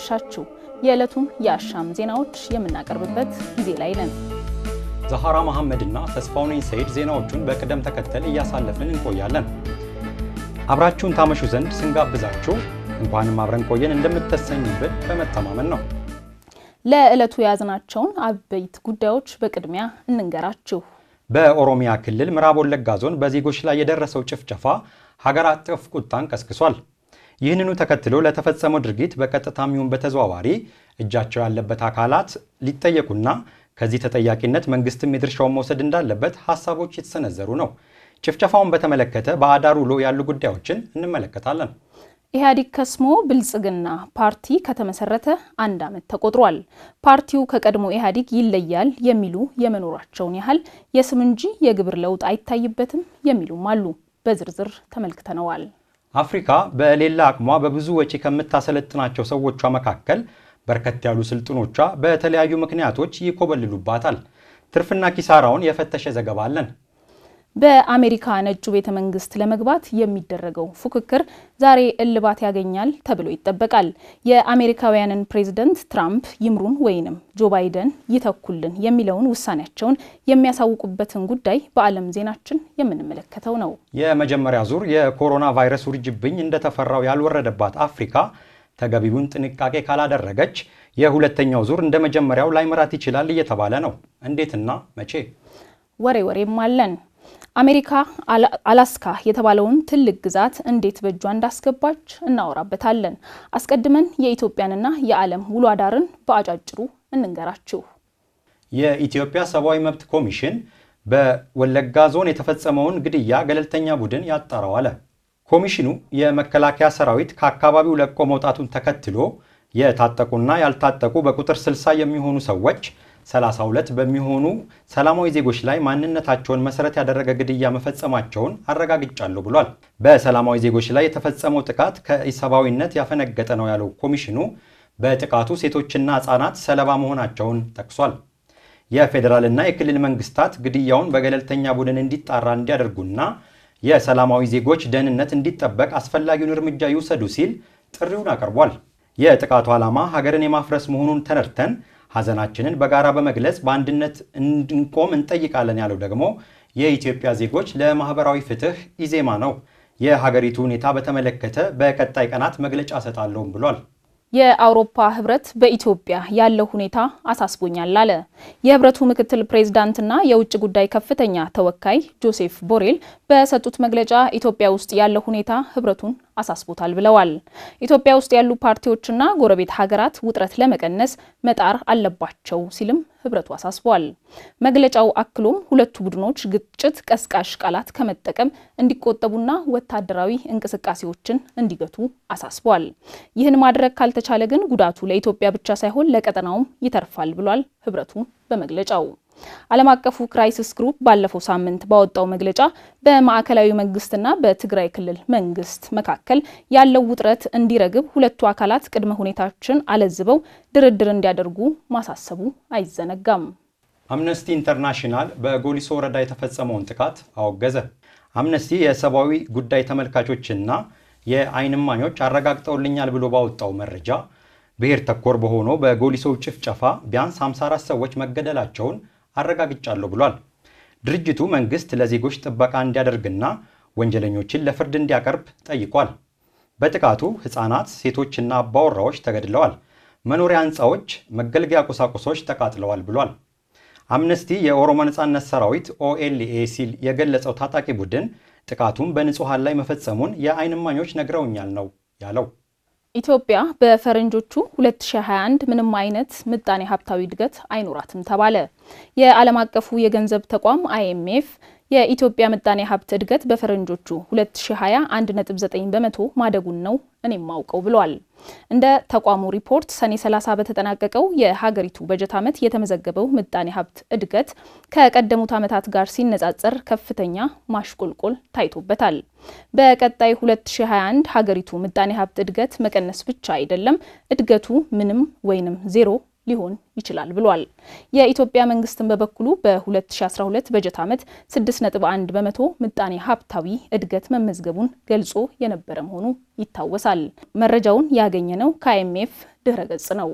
አመሻችሁ። የዕለቱን የአሻም ዜናዎች የምናቀርብበት ጊዜ ላይ ነን። ዛሃራ መሐመድና ተስፋውን ሰይድ ዜናዎቹን በቅደም ተከተል እያሳለፍን እንቆያለን። አብራችሁን ታመሹ ዘንድ ስንጋብዛችሁ እንኳንም አብረን ቆየን እንደምትሰኙበት በመተማመን ነው። ለዕለቱ የያዝናቸውን አበይት ጉዳዮች በቅድሚያ እንንገራችሁ። በኦሮሚያ ክልል ምዕራብ ወለጋ ዞን በዜጎች ላይ የደረሰው ጭፍጨፋ ሀገር አቀፍ ቁጣን ቀስቅሷል። ይህንኑ ተከትሎ ለተፈጸመው ድርጊት በቀጥታም ይሁን በተዘዋዋሪ እጃቸው ያለበት አካላት ሊጠየቁና ከዚህ ተጠያቂነት መንግስትም የድርሻውን መውሰድ እንዳለበት ሀሳቦች የተሰነዘሩ ነው። ጭፍጨፋውን በተመለከተ በአዳር ውሎ ያሉ ጉዳዮችን እንመለከታለን። ኢህአዲግ ከስሞ ብልጽግና ፓርቲ ከተመሰረተ አንድ ዓመት ተቆጥሯል። ፓርቲው ከቀድሞ ኢህአዲግ ይለያል የሚሉ የመኖራቸውን ያህል የስም እንጂ የግብር ለውጥ አይታይበትም የሚሉም አሉ። በዝርዝር ተመልክተነዋል። አፍሪካ በሌላ አቅሟ በብዙ ወጪ ከምታሰለጥናቸው ሰዎቿ መካከል በርከት ያሉ ስልጥኖቿ በተለያዩ ምክንያቶች ይኮበልሉባታል። ትርፍና ኪሳራውን የፈተሸ ዘገባ አለን። በአሜሪካ ነጩ ቤተ መንግስት ለመግባት የሚደረገው ፉክክር ዛሬ እልባት ያገኛል ተብሎ ይጠበቃል። የአሜሪካውያንን ፕሬዝደንት ትራምፕ ይምሩን ወይንም ጆ ባይደን ይተኩልን የሚለውን ውሳኔያቸውን የሚያሳውቁበትን ጉዳይ በዓለም ዜናችን የምንመለከተው ነው። የመጀመሪያ ዙር የኮሮና ቫይረስ ውርጅብኝ እንደተፈራው ያልወረደባት አፍሪካ ተገቢውን ጥንቃቄ ካላደረገች የሁለተኛው ዙር እንደ መጀመሪያው ላይመራት ይችላል እየተባለ ነው። እንዴትና መቼ? ወሬ ወሬም አለን። አሜሪካ አላስካ የተባለውን ትልቅ ግዛት እንዴት በእጇ እንዳስገባች እናወራበታለን። አስቀድመን የኢትዮጵያንና የዓለም ውሎ አዳርን በአጫጭሩ እንንገራችሁ። የኢትዮጵያ ሰብአዊ መብት ኮሚሽን በወለጋ ዞን የተፈጸመውን ግድያ ገለልተኛ ቡድን ያጣራው አለ። ኮሚሽኑ የመከላከያ ሰራዊት ከአካባቢው ለቆ መውጣቱን ተከትሎ የታጠቁና ያልታጠቁ በቁጥር 60 የሚሆኑ ሰዎች 32 በሚሆኑ ሰላማዊ ዜጎች ላይ ማንነታቸውን መሰረት ያደረገ ግድያ መፈጸማቸውን አረጋግጫለሁ ብሏል። በሰላማዊ ዜጎች ላይ የተፈጸመው ጥቃት ከኢሰብአዊነት ያፈነገጠ ነው ያለው ኮሚሽኑ በጥቃቱ ሴቶችና ህጻናት ሰለባ መሆናቸውን ጠቅሷል። የፌዴራልና የክልል መንግስታት ግድያውን በገለልተኛ ቡድን እንዲጣራ እንዲያደርጉና የሰላማዊ ዜጎች ደህንነት እንዲጠበቅ አስፈላጊውን እርምጃ ይውሰዱ ሲል ጥሪውን አቅርቧል። የጥቃቱ ዓላማ ሀገርን የማፍረስ መሆኑን ተነድተን። ሀዘናችንን በጋራ በመግለጽ በአንድነት እንድንቆም እንጠይቃለን ያለው ደግሞ የኢትዮጵያ ዜጎች ለማህበራዊ ፍትህ ኢዜማ ነው። የሀገሪቱ ሁኔታ በተመለከተ በቀጣይ ቀናት መግለጫ እሰጣለሁም ብሏል። የአውሮፓ ህብረት በኢትዮጵያ ያለው ሁኔታ አሳስቦኛል አለ። የህብረቱ ምክትል ፕሬዝዳንትና የውጭ ጉዳይ ከፍተኛ ተወካይ ጆሴፍ ቦሬል በሰጡት መግለጫ ኢትዮጵያ ውስጥ ያለው ሁኔታ ህብረቱን አሳስቦታል ብለዋል። ኢትዮጵያ ውስጥ ያሉ ፓርቲዎችና ጎረቤት ሀገራት ውጥረት ለመቀነስ መጣር አለባቸው ሲልም ህብረቱ አሳስቧል። መግለጫው አክሎም ሁለቱ ቡድኖች ግጭት ቀስቃሽ ቃላት ከመጠቀም እንዲቆጠቡና ወታደራዊ እንቅስቃሴዎችን እንዲገቱ አሳስቧል። ይህን ማድረግ ካልተቻለ ግን ጉዳቱ ለኢትዮጵያ ብቻ ሳይሆን ለቀጠናውም ይተርፋል ብሏል ህብረቱ በመግለጫው ዓለም አቀፉ ክራይሲስ ግሩፕ ባለፈው ሳምንት ባወጣው መግለጫ በማዕከላዊ መንግስትና በትግራይ ክልል መንግስት መካከል ያለው ውጥረት እንዲረግብ ሁለቱ አካላት ቅድመ ሁኔታዎችን አለዝበው ድርድር እንዲያደርጉ ማሳሰቡ አይዘነጋም። አምነስቲ ኢንተርናሽናል በጎሊሶ ወረዳ የተፈጸመውን ጥቃት አወገዘ። አምነስቲ የሰብአዊ ጉዳይ ተመልካቾችና የአይንማኞች አረጋግጠውልኛል ብሎ ባወጣው መረጃ ብሔር ተኮር በሆነው በጎሊሶው ጭፍጨፋ ቢያንስ 54 ሰዎች መገደላቸውን አረጋግጫለሁ ብሏል። ድርጅቱ መንግስት ለዜጎች ጥበቃ እንዲያደርግና ወንጀለኞችን ለፍርድ እንዲያቀርብ ጠይቋል። በጥቃቱ ሕፃናት፣ ሴቶችና አባወራዎች ተገድለዋል። መኖሪያ ሕንፃዎች፣ መገልገያ ቁሳቁሶች ተቃጥለዋል ብሏል። አምነስቲ የኦሮሞ ነጻነት ሰራዊት ኦኤልኤ ሲል የገለጸው ታጣቂ ቡድን ጥቃቱን በንጹሐን ላይ መፈጸሙን የአይንማኞች ነግረውኛል ነው ያለው። ኢትዮጵያ በፈረንጆቹ 2021 ምንም አይነት ምጣኔ ሀብታዊ እድገት አይኖራትም ተባለ። የዓለም አቀፉ የገንዘብ ተቋም አይኤምኤፍ የኢትዮጵያ ምጣኔ ሀብት እድገት በፈረንጆቹ 2020 በመቶ ማደጉን ነው እኔም ማውቀው ብሏል እንደ ተቋሙ ሪፖርት ሰኔ 30 በተጠናቀቀው የሀገሪቱ በጀት ዓመት የተመዘገበው ምጣኔ ሀብት እድገት ከቀደሙት ዓመታት ጋር ሲነጻጸር ከፍተኛ ማሽቆልቆል ታይቶበታል። በቀጣይ 2021 ሀገሪቱ ምጣኔ ሀብት እድገት መቀነስ ብቻ አይደለም፣ እድገቱ ምንም ወይንም ዜሮ ሊሆን ይችላል ብሏል። የኢትዮጵያ መንግስትም በበኩሉ በ2012 በጀት ዓመት 6.1 በመቶ ምጣኔ ሀብታዊ እድገት መመዝገቡን ገልጾ የነበረ መሆኑ ይታወሳል። መረጃውን ያገኘ ነው ከአይኤምኤፍ ድህረ ገጽ ነው።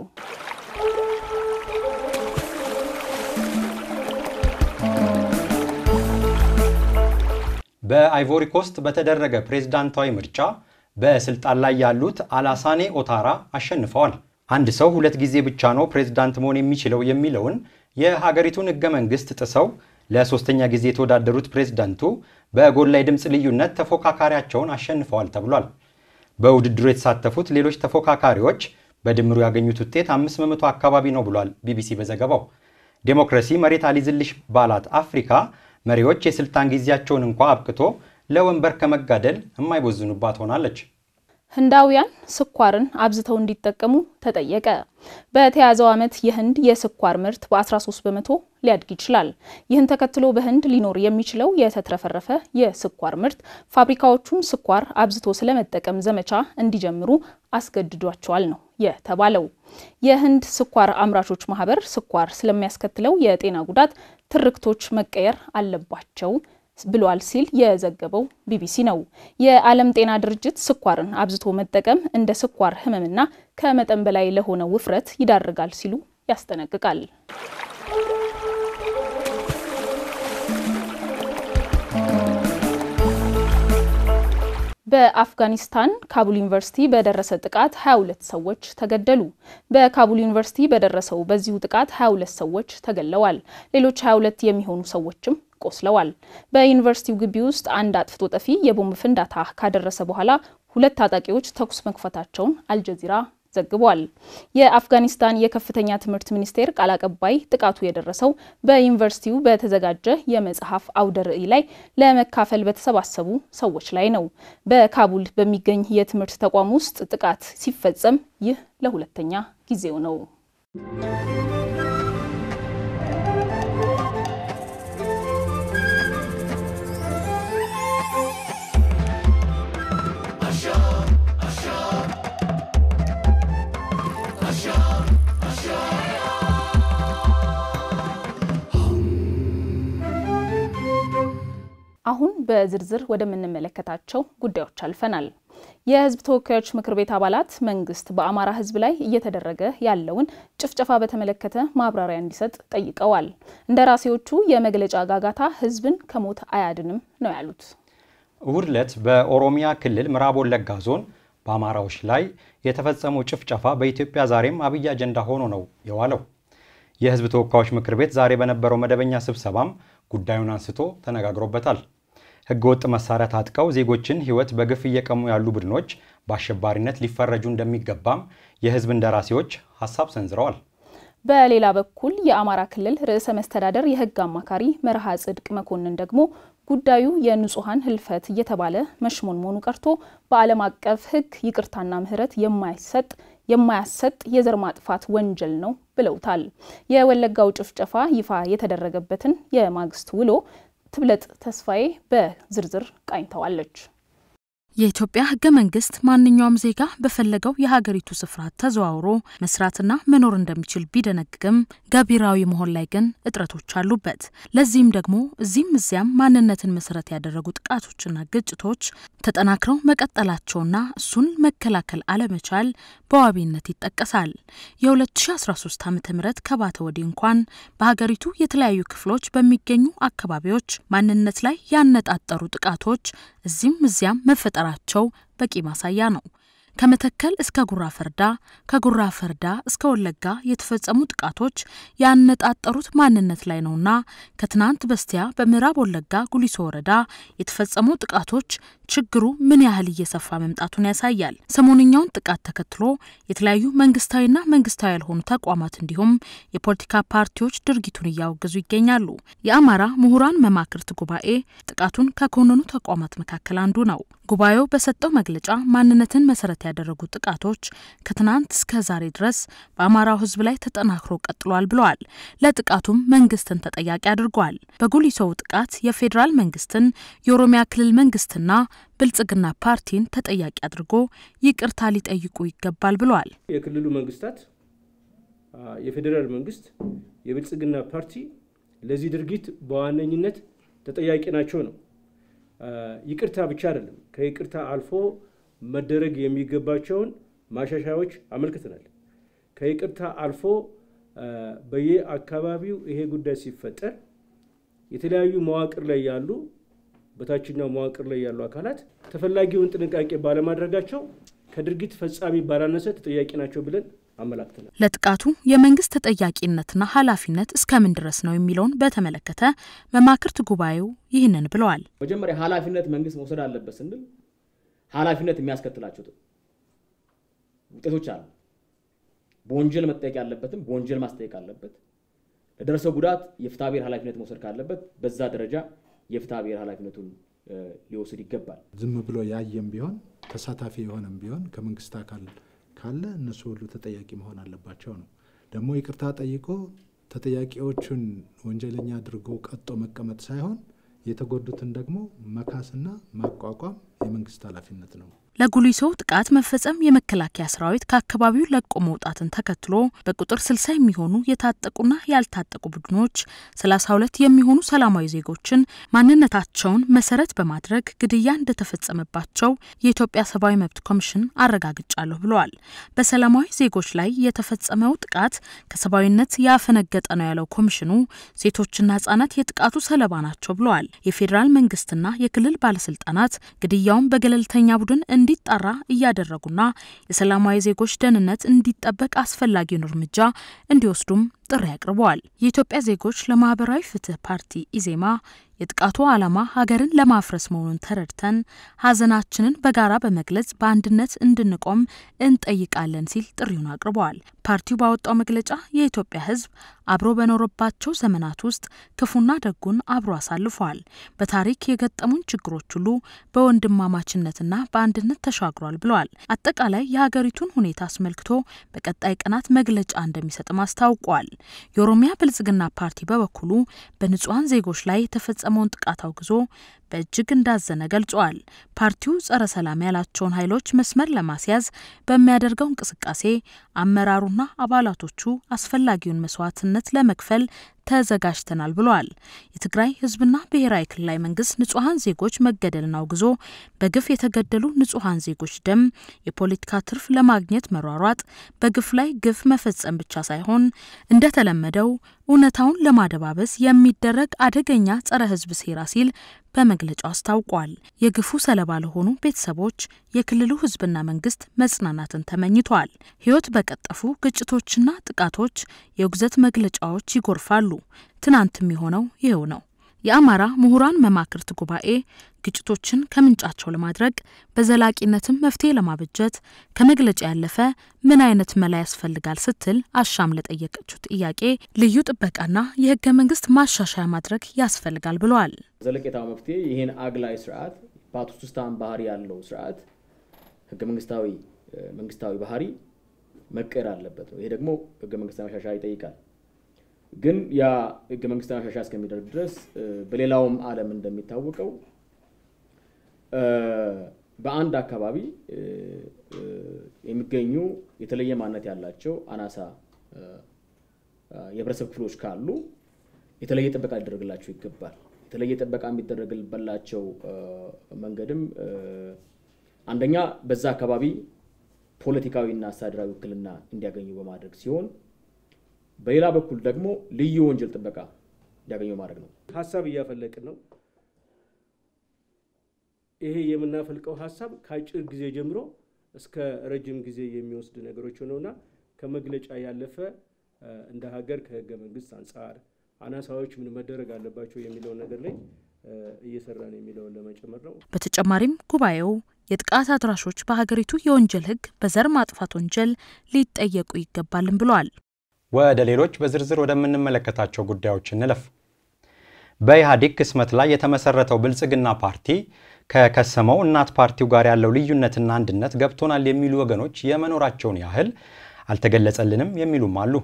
በአይቮሪ ኮስት በተደረገ ፕሬዝዳንታዊ ምርጫ በስልጣን ላይ ያሉት አላሳኔ ኦታራ አሸንፈዋል። አንድ ሰው ሁለት ጊዜ ብቻ ነው ፕሬዝዳንት መሆን የሚችለው የሚለውን የሀገሪቱን ህገ መንግስት ጥሰው ለሶስተኛ ጊዜ የተወዳደሩት ፕሬዝዳንቱ በጎላ የድምፅ ልዩነት ተፎካካሪያቸውን አሸንፈዋል ተብሏል። በውድድሩ የተሳተፉት ሌሎች ተፎካካሪዎች በድምሩ ያገኙት ውጤት 500 አካባቢ ነው ብሏል ቢቢሲ በዘገባው። ዴሞክራሲ መሬት አሊዝልሽ ባላት አፍሪካ መሪዎች የስልጣን ጊዜያቸውን እንኳ አብቅቶ ለወንበር ከመጋደል የማይቦዝኑባት ሆናለች። ህንዳውያን ስኳርን አብዝተው እንዲጠቀሙ ተጠየቀ። በተያዘው ዓመት የህንድ የስኳር ምርት በ13 በመቶ ሊያድግ ይችላል። ይህን ተከትሎ በህንድ ሊኖር የሚችለው የተትረፈረፈ የስኳር ምርት ፋብሪካዎቹም ስኳር አብዝቶ ስለመጠቀም ዘመቻ እንዲጀምሩ አስገድዷቸዋል ነው የተባለው። የህንድ ስኳር አምራቾች ማህበር ስኳር ስለሚያስከትለው የጤና ጉዳት ትርክቶች መቀየር አለባቸው ብሏል ሲል የዘገበው ቢቢሲ ነው። የዓለም ጤና ድርጅት ስኳርን አብዝቶ መጠቀም እንደ ስኳር ህመምና ከመጠን በላይ ለሆነ ውፍረት ይዳርጋል ሲሉ ያስጠነቅቃል። በአፍጋኒስታን ካቡል ዩኒቨርሲቲ በደረሰ ጥቃት 22 ሰዎች ተገደሉ። በካቡል ዩኒቨርሲቲ በደረሰው በዚሁ ጥቃት 22 ሰዎች ተገለዋል። ሌሎች 22 የሚሆኑ ሰዎችም ቆስለዋል። በዩኒቨርሲቲው ግቢ ውስጥ አንድ አጥፍቶ ጠፊ የቦምብ ፍንዳታ ካደረሰ በኋላ ሁለት ታጣቂዎች ተኩስ መክፈታቸውን አልጀዚራ ዘግቧል። የአፍጋኒስታን የከፍተኛ ትምህርት ሚኒስቴር ቃል አቀባይ ጥቃቱ የደረሰው በዩኒቨርሲቲው በተዘጋጀ የመጽሐፍ አውደ ርዕይ ላይ ለመካፈል በተሰባሰቡ ሰዎች ላይ ነው። በካቡል በሚገኝ የትምህርት ተቋም ውስጥ ጥቃት ሲፈጸም ይህ ለሁለተኛ ጊዜው ነው። አሁን በዝርዝር ወደምንመለከታቸው ጉዳዮች አልፈናል። የህዝብ ተወካዮች ምክር ቤት አባላት መንግስት በአማራ ህዝብ ላይ እየተደረገ ያለውን ጭፍጨፋ በተመለከተ ማብራሪያ እንዲሰጥ ጠይቀዋል። እንደራሴዎቹ የመግለጫ ጋጋታ ህዝብን ከሞት አያድንም ነው ያሉት። እሁድ ዕለት በኦሮሚያ ክልል ምዕራብ ወለጋ ዞን በአማራዎች ላይ የተፈጸመው ጭፍጨፋ በኢትዮጵያ ዛሬም አብይ አጀንዳ ሆኖ ነው የዋለው። የህዝብ ተወካዮች ምክር ቤት ዛሬ በነበረው መደበኛ ስብሰባም ጉዳዩን አንስቶ ተነጋግሮበታል። ህገወጥ መሳሪያ ታጥቀው ዜጎችን ህይወት በግፍ እየቀሙ ያሉ ቡድኖች በአሸባሪነት ሊፈረጁ እንደሚገባም የህዝብ እንደራሴዎች ሀሳብ ሰንዝረዋል። በሌላ በኩል የአማራ ክልል ርዕሰ መስተዳደር የህግ አማካሪ መርሃ ጽድቅ መኮንን ደግሞ ጉዳዩ የንጹሐን ህልፈት እየተባለ መሆኑ ቀርቶ በዓለም አቀፍ ህግ ይቅርታና ምህረት የማይሰጥ የማያሰጥ የዘር ማጥፋት ወንጀል ነው ብለውታል። የወለጋው ጭፍጨፋ ይፋ የተደረገበትን የማግስት ውሎ ትብለጥ ተስፋዬ በዝርዝር ቃኝተዋለች። የኢትዮጵያ ህገ መንግስት ማንኛውም ዜጋ በፈለገው የሀገሪቱ ስፍራ ተዘዋውሮ መስራትና መኖር እንደሚችል ቢደነግግም ገቢራዊ መሆን ላይ ግን እጥረቶች አሉበት። ለዚህም ደግሞ እዚህም እዚያም ማንነትን መሰረት ያደረጉ ጥቃቶችና ግጭቶች ተጠናክረው መቀጠላቸውና እሱን መከላከል አለመቻል በዋቢነት ይጠቀሳል። የ2013 ዓ ም ከባተ ወዲህ እንኳን በሀገሪቱ የተለያዩ ክፍሎች በሚገኙ አካባቢዎች ማንነት ላይ ያነጣጠሩ ጥቃቶች እዚህም እዚያም መፈጠራ መቁጠራቸው በቂ ማሳያ ነው። ከመተከል እስከ ጉራ ፈርዳ፣ ከጉራ ፈርዳ እስከ ወለጋ የተፈጸሙ ጥቃቶች ያነጣጠሩት ማንነት ላይ ነውና ከትናንት በስቲያ በምዕራብ ወለጋ ጉሊሶ ወረዳ የተፈጸሙ ጥቃቶች ችግሩ ምን ያህል እየሰፋ መምጣቱን ያሳያል። ሰሞንኛውን ጥቃት ተከትሎ የተለያዩ መንግስታዊና መንግስታዊ ያልሆኑ ተቋማት እንዲሁም የፖለቲካ ፓርቲዎች ድርጊቱን እያወገዙ ይገኛሉ። የአማራ ምሁራን መማክርት ጉባኤ ጥቃቱን ከኮነኑ ተቋማት መካከል አንዱ ነው። ጉባኤው በሰጠው መግለጫ ማንነትን መሰረት ያደረጉ ጥቃቶች ከትናንት እስከ ዛሬ ድረስ በአማራው ህዝብ ላይ ተጠናክሮ ቀጥሏል ብለዋል። ለጥቃቱም መንግስትን ተጠያቂ አድርጓል። በጉሊሶው ጥቃት የፌዴራል መንግስትን፣ የኦሮሚያ ክልል መንግስትና ብልጽግና ፓርቲን ተጠያቂ አድርጎ ይቅርታ ሊጠይቁ ይገባል ብለዋል። የክልሉ መንግስታት፣ የፌዴራል መንግስት፣ የብልጽግና ፓርቲ ለዚህ ድርጊት በዋነኝነት ተጠያቂ ናቸው ነው። ይቅርታ ብቻ አይደለም ከይቅርታ አልፎ መደረግ የሚገባቸውን ማሻሻያዎች አመልክተናል። ከይቅርታ አልፎ በየአካባቢው ይሄ ጉዳይ ሲፈጠር የተለያዩ መዋቅር ላይ ያሉ በታችኛው መዋቅር ላይ ያሉ አካላት ተፈላጊውን ጥንቃቄ ባለማድረጋቸው ከድርጊት ፈጻሚ ባላነሰ ተጠያቂ ናቸው ብለን አመላክተናል። ለጥቃቱ የመንግስት ተጠያቂነትና ኃላፊነት እስከምን ድረስ ነው የሚለውን በተመለከተ መማክርት ጉባኤው ይህንን ብለዋል። መጀመሪያ ኃላፊነት መንግስት መውሰድ አለበት ስንል ኃላፊነት የሚያስከትላቸው ውጤቶች አሉ። በወንጀል መጠየቅ ያለበትም በወንጀል ማስጠየቅ አለበት። ለደረሰው ጉዳት የፍትሐ ብሔር ኃላፊነት መውሰድ ካለበት በዛ ደረጃ የፍትሐ ብሔር ኃላፊነቱን ሊወስድ ይገባል። ዝም ብሎ ያየም ቢሆን ተሳታፊ የሆነም ቢሆን ከመንግስት አካል ካለ እነሱ ሁሉ ተጠያቂ መሆን አለባቸው ነው። ደግሞ ይቅርታ ጠይቆ ተጠያቂዎቹን ወንጀለኛ አድርጎ ቀጦ መቀመጥ ሳይሆን የተጎዱትን ደግሞ መካስና ማቋቋም የመንግስት ኃላፊነት ነው። ለጉሊሶ ጥቃት መፈጸም የመከላከያ ሰራዊት ከአካባቢው ለቆ መውጣትን ተከትሎ በቁጥር 60 የሚሆኑ የታጠቁና ያልታጠቁ ቡድኖች 32 የሚሆኑ ሰላማዊ ዜጎችን ማንነታቸውን መሰረት በማድረግ ግድያ እንደተፈጸመባቸው የኢትዮጵያ ሰብአዊ መብት ኮሚሽን አረጋግጫለሁ ብለዋል። በሰላማዊ ዜጎች ላይ የተፈጸመው ጥቃት ከሰብአዊነት ያፈነገጠ ነው ያለው ኮሚሽኑ ሴቶችና ህጻናት የጥቃቱ ሰለባ ናቸው ብለዋል። የፌዴራል መንግስትና የክልል ባለስልጣናት ግድያውን በገለልተኛ ቡድን እንዲጣራ እያደረጉና የሰላማዊ ዜጎች ደህንነት እንዲጠበቅ አስፈላጊውን እርምጃ እንዲወስዱም ጥሪ አቅርበዋል። የኢትዮጵያ ዜጎች ለማህበራዊ ፍትህ ፓርቲ ኢዜማ የጥቃቱ ዓላማ ሀገርን ለማፍረስ መሆኑን ተረድተን ሀዘናችንን በጋራ በመግለጽ በአንድነት እንድንቆም እንጠይቃለን ሲል ጥሪውን አቅርበዋል። ፓርቲው ባወጣው መግለጫ የኢትዮጵያ ሕዝብ አብሮ በኖረባቸው ዘመናት ውስጥ ክፉና ደጉን አብሮ አሳልፏል። በታሪክ የገጠሙን ችግሮች ሁሉ በወንድማማችነትና በአንድነት ተሻግሯል ብለዋል። አጠቃላይ የሀገሪቱን ሁኔታ አስመልክቶ በቀጣይ ቀናት መግለጫ እንደሚሰጥም አስታውቋል። የኦሮሚያ ብልጽግና ፓርቲ በበኩሉ በንጹሐን ዜጎች ላይ የተፈጸመውን ጥቃት አውግዞ በእጅግ እንዳዘነ ገልጿል። ፓርቲው ጸረ ሰላም ያላቸውን ኃይሎች መስመር ለማስያዝ በሚያደርገው እንቅስቃሴ አመራሩና አባላቶቹ አስፈላጊውን መስዋዕትነት ለመክፈል ተዘጋጅተናል ብለዋል። የትግራይ ህዝብና ብሔራዊ ክልላዊ መንግስት ንጹሐን ዜጎች መገደልን አውግዞ በግፍ የተገደሉ ንጹሐን ዜጎች ደም የፖለቲካ ትርፍ ለማግኘት መሯሯጥ በግፍ ላይ ግፍ መፈጸም ብቻ ሳይሆን እንደተለመደው እውነታውን ለማደባበስ የሚደረግ አደገኛ ጸረ ሕዝብ ሴራ ሲል በመግለጫው አስታውቋል። የግፉ ሰለባ ለሆኑ ቤተሰቦች የክልሉ ሕዝብና መንግስት መጽናናትን ተመኝቷል። ሕይወት በቀጠፉ ግጭቶችና ጥቃቶች የውግዘት መግለጫዎች ይጎርፋሉ። ትናንትም የሆነው ይኸው ነው። የአማራ ምሁራን መማክርት ጉባኤ ግጭቶችን ከምንጫቸው ለማድረግ በዘላቂነትም መፍትሄ ለማበጀት ከመግለጫ ያለፈ ምን አይነት መላ ያስፈልጋል ስትል አሻም ለጠየቀችው ጥያቄ ልዩ ጥበቃና የህገ መንግስት ማሻሻያ ማድረግ ያስፈልጋል ብለዋል። ዘለቄታዊ መፍትሄ ይህን አግላይ ስርዓት ፓቱስታን ባህሪ ያለው ስርዓት ህገ መንግስታዊ መንግስታዊ ባህሪ መቀየር አለበት ነው። ይሄ ደግሞ ህገ መንግስታዊ ማሻሻያ ይጠይቃል። ግን ያ ህገ መንግስት ማሻሻያ እስከሚደርግ ድረስ በሌላውም ዓለም እንደሚታወቀው በአንድ አካባቢ የሚገኙ የተለየ ማንነት ያላቸው አናሳ የህብረተሰብ ክፍሎች ካሉ የተለየ ጥበቃ ሊደረግላቸው ይገባል። የተለየ ጥበቃ የሚደረግበላቸው መንገድም አንደኛ በዛ አካባቢ ፖለቲካዊና አስተዳደራዊ ውክልና እንዲያገኙ በማድረግ ሲሆን በሌላ በኩል ደግሞ ልዩ ወንጀል ጥበቃ እንዲያገኙ ማድረግ ነው። ሀሳብ እያፈለቅን ነው። ይሄ የምናፈልቀው ሀሳብ ከአጭር ጊዜ ጀምሮ እስከ ረጅም ጊዜ የሚወስድ ነገሮች ሆነውና ከመግለጫ ያለፈ እንደ ሀገር ከህገ መንግስት አንጻር አናሳዎች ምን መደረግ አለባቸው የሚለውን ነገር ላይ እየሰራ ነው የሚለውን ለመጨመር ነው። በተጨማሪም ጉባኤው የጥቃት አድራሾች በሀገሪቱ የወንጀል ህግ በዘር ማጥፋት ወንጀል ሊጠየቁ ይገባልም ብለዋል። ወደ ሌሎች በዝርዝር ወደምንመለከታቸው ጉዳዮች እንለፍ። በኢህአዴግ ክስመት ላይ የተመሰረተው ብልጽግና ፓርቲ ከከሰመው እናት ፓርቲው ጋር ያለው ልዩነትና አንድነት ገብቶናል የሚሉ ወገኖች የመኖራቸውን ያህል አልተገለጸልንም የሚሉም አሉ።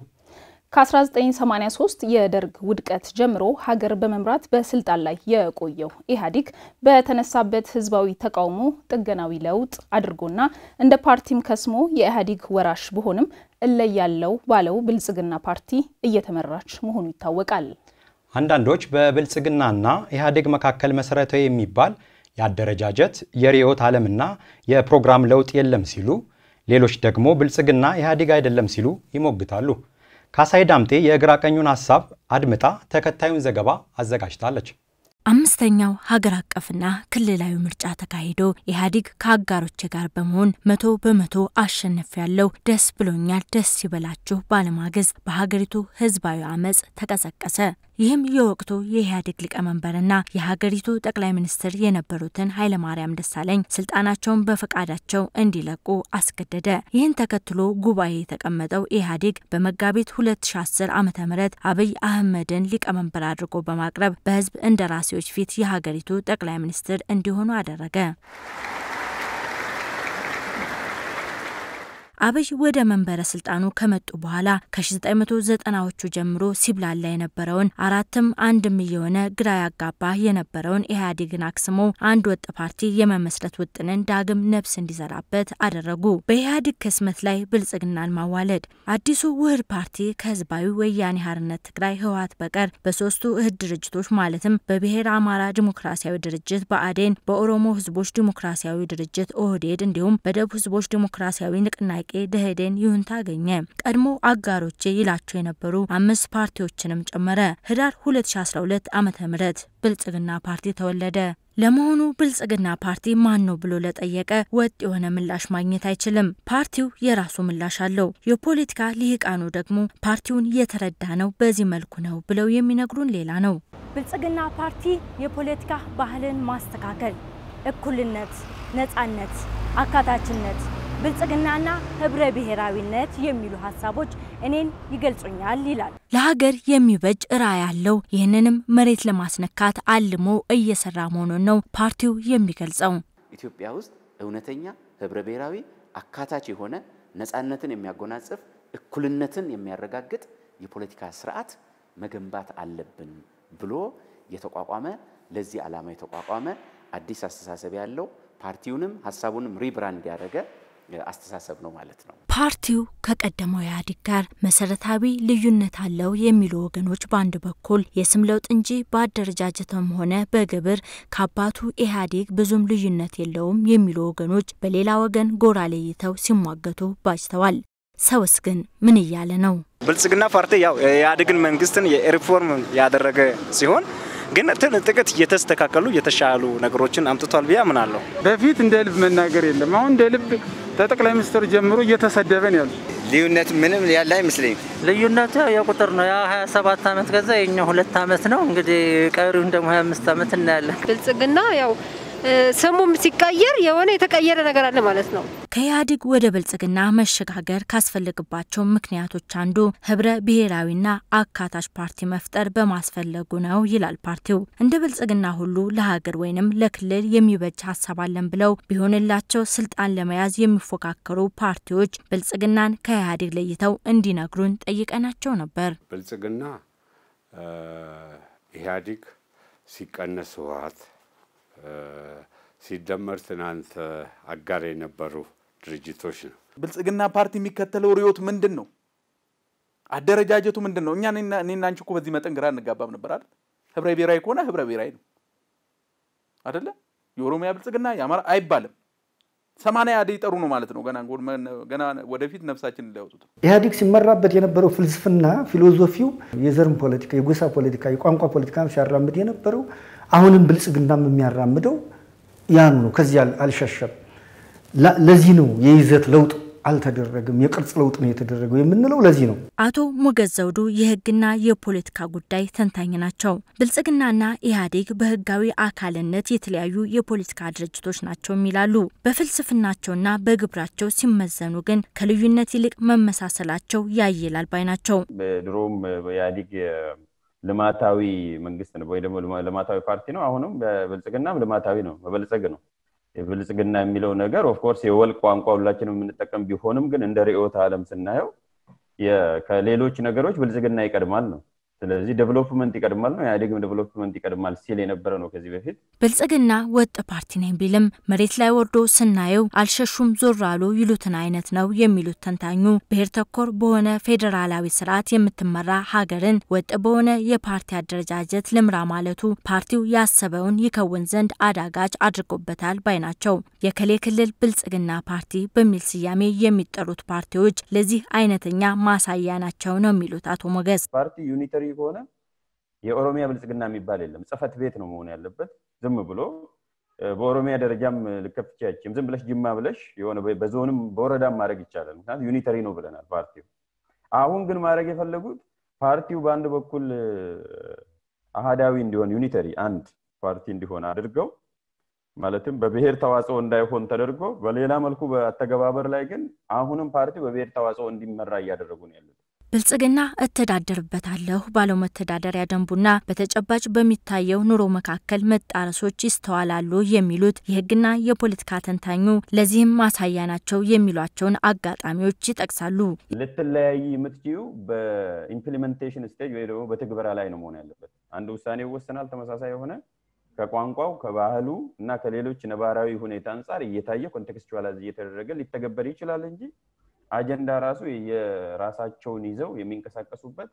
ከ1983 የደርግ ውድቀት ጀምሮ ሀገር በመምራት በስልጣን ላይ የቆየው ኢህአዴግ በተነሳበት ህዝባዊ ተቃውሞ ጥገናዊ ለውጥ አድርጎና እንደ ፓርቲም ከስሞ የኢህአዴግ ወራሽ ቢሆንም እለያለው ባለው ብልጽግና ፓርቲ እየተመራች መሆኑ ይታወቃል። አንዳንዶች በብልጽግናና ኢህአዴግ መካከል መሰረታዊ የሚባል የአደረጃጀት የርዕዮተ ዓለምና የፕሮግራም ለውጥ የለም ሲሉ፣ ሌሎች ደግሞ ብልጽግና ኢህአዴግ አይደለም ሲሉ ይሞግታሉ። ካሳይ ዳምጤ የግራ ቀኙን ሀሳብ አድምጣ ተከታዩን ዘገባ አዘጋጅታለች። አምስተኛው ሀገር አቀፍና ክልላዊ ምርጫ ተካሂዶ ኢህአዲግ ከአጋሮች ጋር በመሆን መቶ በመቶ አሸነፍ ያለው ደስ ብሎኛል፣ ደስ ይበላችሁ ባለማገዝ በሀገሪቱ ህዝባዊ አመፅ ተቀሰቀሰ። ይህም የወቅቱ የኢህአዴግ ሊቀመንበርና የሀገሪቱ ጠቅላይ ሚኒስትር የነበሩትን ኃይለማርያም ደሳለኝ ስልጣናቸውን በፈቃዳቸው እንዲለቁ አስገደደ። ይህን ተከትሎ ጉባኤ የተቀመጠው ኢህአዴግ በመጋቢት 2010 ዓ.ም አብይ አህመድን ሊቀመንበር አድርጎ በማቅረብ በህዝብ እንደራሴዎች ፊት የሀገሪቱ ጠቅላይ ሚኒስትር እንዲሆኑ አደረገ። አብይ ወደ መንበረ ስልጣኑ ከመጡ በኋላ ከ1990ዎቹ ጀምሮ ሲብላላ የነበረውን አራትም አንድም እየሆነ ግራ ያጋባ የነበረውን ኢህአዴግን አክስሞ አንድ ወጥ ፓርቲ የመመስረት ውጥንን ዳግም ነፍስ እንዲዘራበት አደረጉ። በኢህአዴግ ክስመት ላይ ብልጽግናን ማዋለድ አዲሱ ውህድ ፓርቲ ከህዝባዊ ወያኔ ሀርነት ትግራይ ህወሀት በቀር በሶስቱ እህድ ድርጅቶች ማለትም በብሔር አማራ ዲሞክራሲያዊ ድርጅት በአዴን፣ በኦሮሞ ህዝቦች ዲሞክራሲያዊ ድርጅት ኦህዴድ እንዲሁም በደቡብ ህዝቦች ዲሞክራሲያዊ ንቅናቄ ጥያቄ ደኢህዴን ይሁንታ አገኘ። ቀድሞ አጋሮቼ ይላቸው የነበሩ አምስት ፓርቲዎችንም ጨመረ። ህዳር 2012 ዓ ም ብልጽግና ፓርቲ ተወለደ። ለመሆኑ ብልጽግና ፓርቲ ማን ነው ብሎ ለጠየቀ ወጥ የሆነ ምላሽ ማግኘት አይችልም። ፓርቲው የራሱ ምላሽ አለው። የፖለቲካ ሊህቃኑ ደግሞ ፓርቲውን የተረዳ ነው በዚህ መልኩ ነው ብለው የሚነግሩን ሌላ ነው። ብልጽግና ፓርቲ የፖለቲካ ባህልን ማስተካከል፣ እኩልነት፣ ነጻነት፣ አካታችነት ብልጽግናና ህብረ ብሔራዊነት የሚሉ ሀሳቦች እኔን ይገልጹኛል ይላል። ለሀገር የሚበጅ ራዕይ ያለው ይህንንም መሬት ለማስነካት አልሞ እየሰራ መሆኑን ነው ፓርቲው የሚገልጸው። ኢትዮጵያ ውስጥ እውነተኛ ህብረ ብሔራዊ አካታች የሆነ ነፃነትን የሚያጎናጽፍ እኩልነትን የሚያረጋግጥ የፖለቲካ ስርዓት መገንባት አለብን ብሎ የተቋቋመ ለዚህ ዓላማ የተቋቋመ አዲስ አስተሳሰብ ያለው ፓርቲውንም ሀሳቡንም ሪብራንድ ያደረገ አስተሳሰብ ነው ማለት ነው። ፓርቲው ከቀደመው ኢህአዴግ ጋር መሰረታዊ ልዩነት አለው የሚሉ ወገኖች በአንድ በኩል የስም ለውጥ እንጂ በአደረጃጀትም ሆነ በግብር ከአባቱ ኢህአዴግ ብዙም ልዩነት የለውም የሚሉ ወገኖች በሌላ ወገን ጎራ ለይተው ሲሟገቱ ባጅተዋል። ሰውስ ግን ምን እያለ ነው? ብልጽግና ፓርቲ ያው የኢህአዴግን መንግስትን የሪፎርም ያደረገ ሲሆን ግን ትንጥቅት እየተስተካከሉ እየተሻሉ ነገሮችን አምጥቷል ብዬ አምናለሁ። በፊት እንደ ልብ መናገር የለም። አሁን እንደ ልብ ተጠቅላይ ሚኒስትር ጀምሮ እየተሰደበን ያሉ ልዩነት ምንም ያለ አይመስለኝም። ልዩነቱ ያው የቁጥር ነው። ያ 27 ዓመት ከዛ የኛ ሁለት ዓመት ነው። እንግዲህ ቀሪውን ደግሞ 25 ዓመት እናያለን። ብልጽግና ያው ስሙም ሲቀየር የሆነ የተቀየረ ነገር አለ ማለት ነው። ከኢህአዴግ ወደ ብልጽግና መሸጋገር ካስፈለግባቸው ምክንያቶች አንዱ ህብረ ብሔራዊና አካታች ፓርቲ መፍጠር በማስፈለጉ ነው ይላል ፓርቲው። እንደ ብልጽግና ሁሉ ለሀገር ወይንም ለክልል የሚበጅ ሀሳብ አለን ብለው ቢሆንላቸው ስልጣን ለመያዝ የሚፎካከሩ ፓርቲዎች ብልጽግናን ከኢህአዴግ ለይተው እንዲነግሩን ጠይቀናቸው ነበር። ብልጽግና ኢህአዴግ ሲቀነስ ህወሀት ሲደመር ትናንት አጋር የነበሩ ድርጅቶች ነው። ብልጽግና ፓርቲ የሚከተለው ርዕዮት ምንድን ነው? አደረጃጀቱ ምንድን ነው? እኛ እኔና አንቺ እኮ በዚህ መጠን ግራ እንጋባም ነበር አይደል? ህብረ ብሔራዊ ከሆነ ህብረ ብሔራዊ ነው አይደለ? የኦሮሚያ ብልጽግና የአማራ አይባልም። ሰማንያ አደ ይጠሩ ነው ማለት ነው። ገና ገና ወደፊት ነፍሳችን ሊያወጡት ኢህአዲግ ሲመራበት የነበረው ፍልስፍና ፊሎዞፊው የዘርም ፖለቲካ፣ የጎሳ ፖለቲካ፣ የቋንቋ ፖለቲካ ሲያራምድ የነበረው አሁንም ብልጽግናም የሚያራምደው ያኑ ነው። ከዚህ አልሸሸም። ለዚህ ነው የይዘት ለውጥ አልተደረገም፣ የቅርጽ ለውጥ ነው የተደረገው የምንለው ለዚህ ነው። አቶ ሞገዝ ዘውዱ የህግና የፖለቲካ ጉዳይ ተንታኝ ናቸው። ብልጽግናና ኢህአዴግ በህጋዊ አካልነት የተለያዩ የፖለቲካ ድርጅቶች ናቸው ይላሉ። በፍልስፍናቸውና በግብራቸው ሲመዘኑ ግን ከልዩነት ይልቅ መመሳሰላቸው ያየ ባይ ናቸው። ድሮም ኢህአዴግ ልማታዊ መንግስት ነው ወይ ደግሞ ልማታዊ ፓርቲ ነው። አሁንም በብልጽግናም ልማታዊ ነው፣ መበልጸግ ነው። ብልጽግና የሚለው ነገር ኦፍኮርስ የወልቅ ቋንቋ ሁላችንም የምንጠቀም ቢሆንም ግን እንደ ርዕዮተ ዓለም ስናየው ከሌሎች ነገሮች ብልጽግና ይቀድማል ነው ስለዚህ ዴቨሎፕመንት ይቀድማል ነው ኢህአዴግም ዴቨሎፕመንት ይቀድማል ሲል የነበረ ነው ከዚህ በፊት። ብልጽግና ወጥ ፓርቲ ነኝ ቢልም መሬት ላይ ወርዶ ስናየው አልሸሹም ዞር አሉ ይሉትን አይነት ነው የሚሉት ተንታኙ። ብሔር ተኮር በሆነ ፌዴራላዊ ስርዓት የምትመራ ሀገርን ወጥ በሆነ የፓርቲ አደረጃጀት ልምራ ማለቱ ፓርቲው ያሰበውን ይከውን ዘንድ አዳጋች አድርጎበታል ባይ ናቸው። የከሌ ክልል ብልጽግና ፓርቲ በሚል ስያሜ የሚጠሩት ፓርቲዎች ለዚህ አይነተኛ ማሳያ ናቸው ነው የሚሉት አቶ ሞገስ ፓርቲ ዩኒተሪ የምትጠይቁኝ ከሆነ የኦሮሚያ ብልጽግና የሚባል የለም። ጽፈት ቤት ነው መሆን ያለበት። ዝም ብሎ በኦሮሚያ ደረጃም ልከፍቻችም ዝም ብለሽ ጅማ ብለሽ የሆነ በዞንም በወረዳም ማድረግ ይቻላል። ምክንያቱም ዩኒተሪ ነው ብለናል ፓርቲው። አሁን ግን ማድረግ የፈለጉት ፓርቲው በአንድ በኩል አህዳዊ እንዲሆን ዩኒተሪ አንድ ፓርቲ እንዲሆን አድርገው ማለትም በብሔር ተዋጽኦ እንዳይሆን ተደርጎ በሌላ መልኩ በአተገባበር ላይ ግን አሁንም ፓርቲው በብሔር ተዋጽኦ እንዲመራ እያደረጉ ነው ያሉት። ብልጽግና እተዳደርበታለሁ ባለው መተዳደሪያ ደንቡና በተጨባጭ በሚታየው ኑሮ መካከል መጣረሶች ይስተዋላሉ የሚሉት የሕግና የፖለቲካ ተንታኙ ለዚህም ማሳያ ናቸው የሚሏቸውን አጋጣሚዎች ይጠቅሳሉ። ልትለያይ የምትችይው በኢምፕሊመንቴሽን ስቴጅ ወይ ደግሞ በትግበራ ላይ ነው መሆን ያለበት። አንድ ውሳኔ ይወሰናል ተመሳሳይ የሆነ ከቋንቋው ከባህሉ እና ከሌሎች ነባራዊ ሁኔታ አንጻር እየታየ ኮንቴክስቹዋላይዝ እየተደረገ ሊተገበር ይችላል እንጂ አጀንዳ ራሱ የራሳቸውን ይዘው የሚንቀሳቀሱበት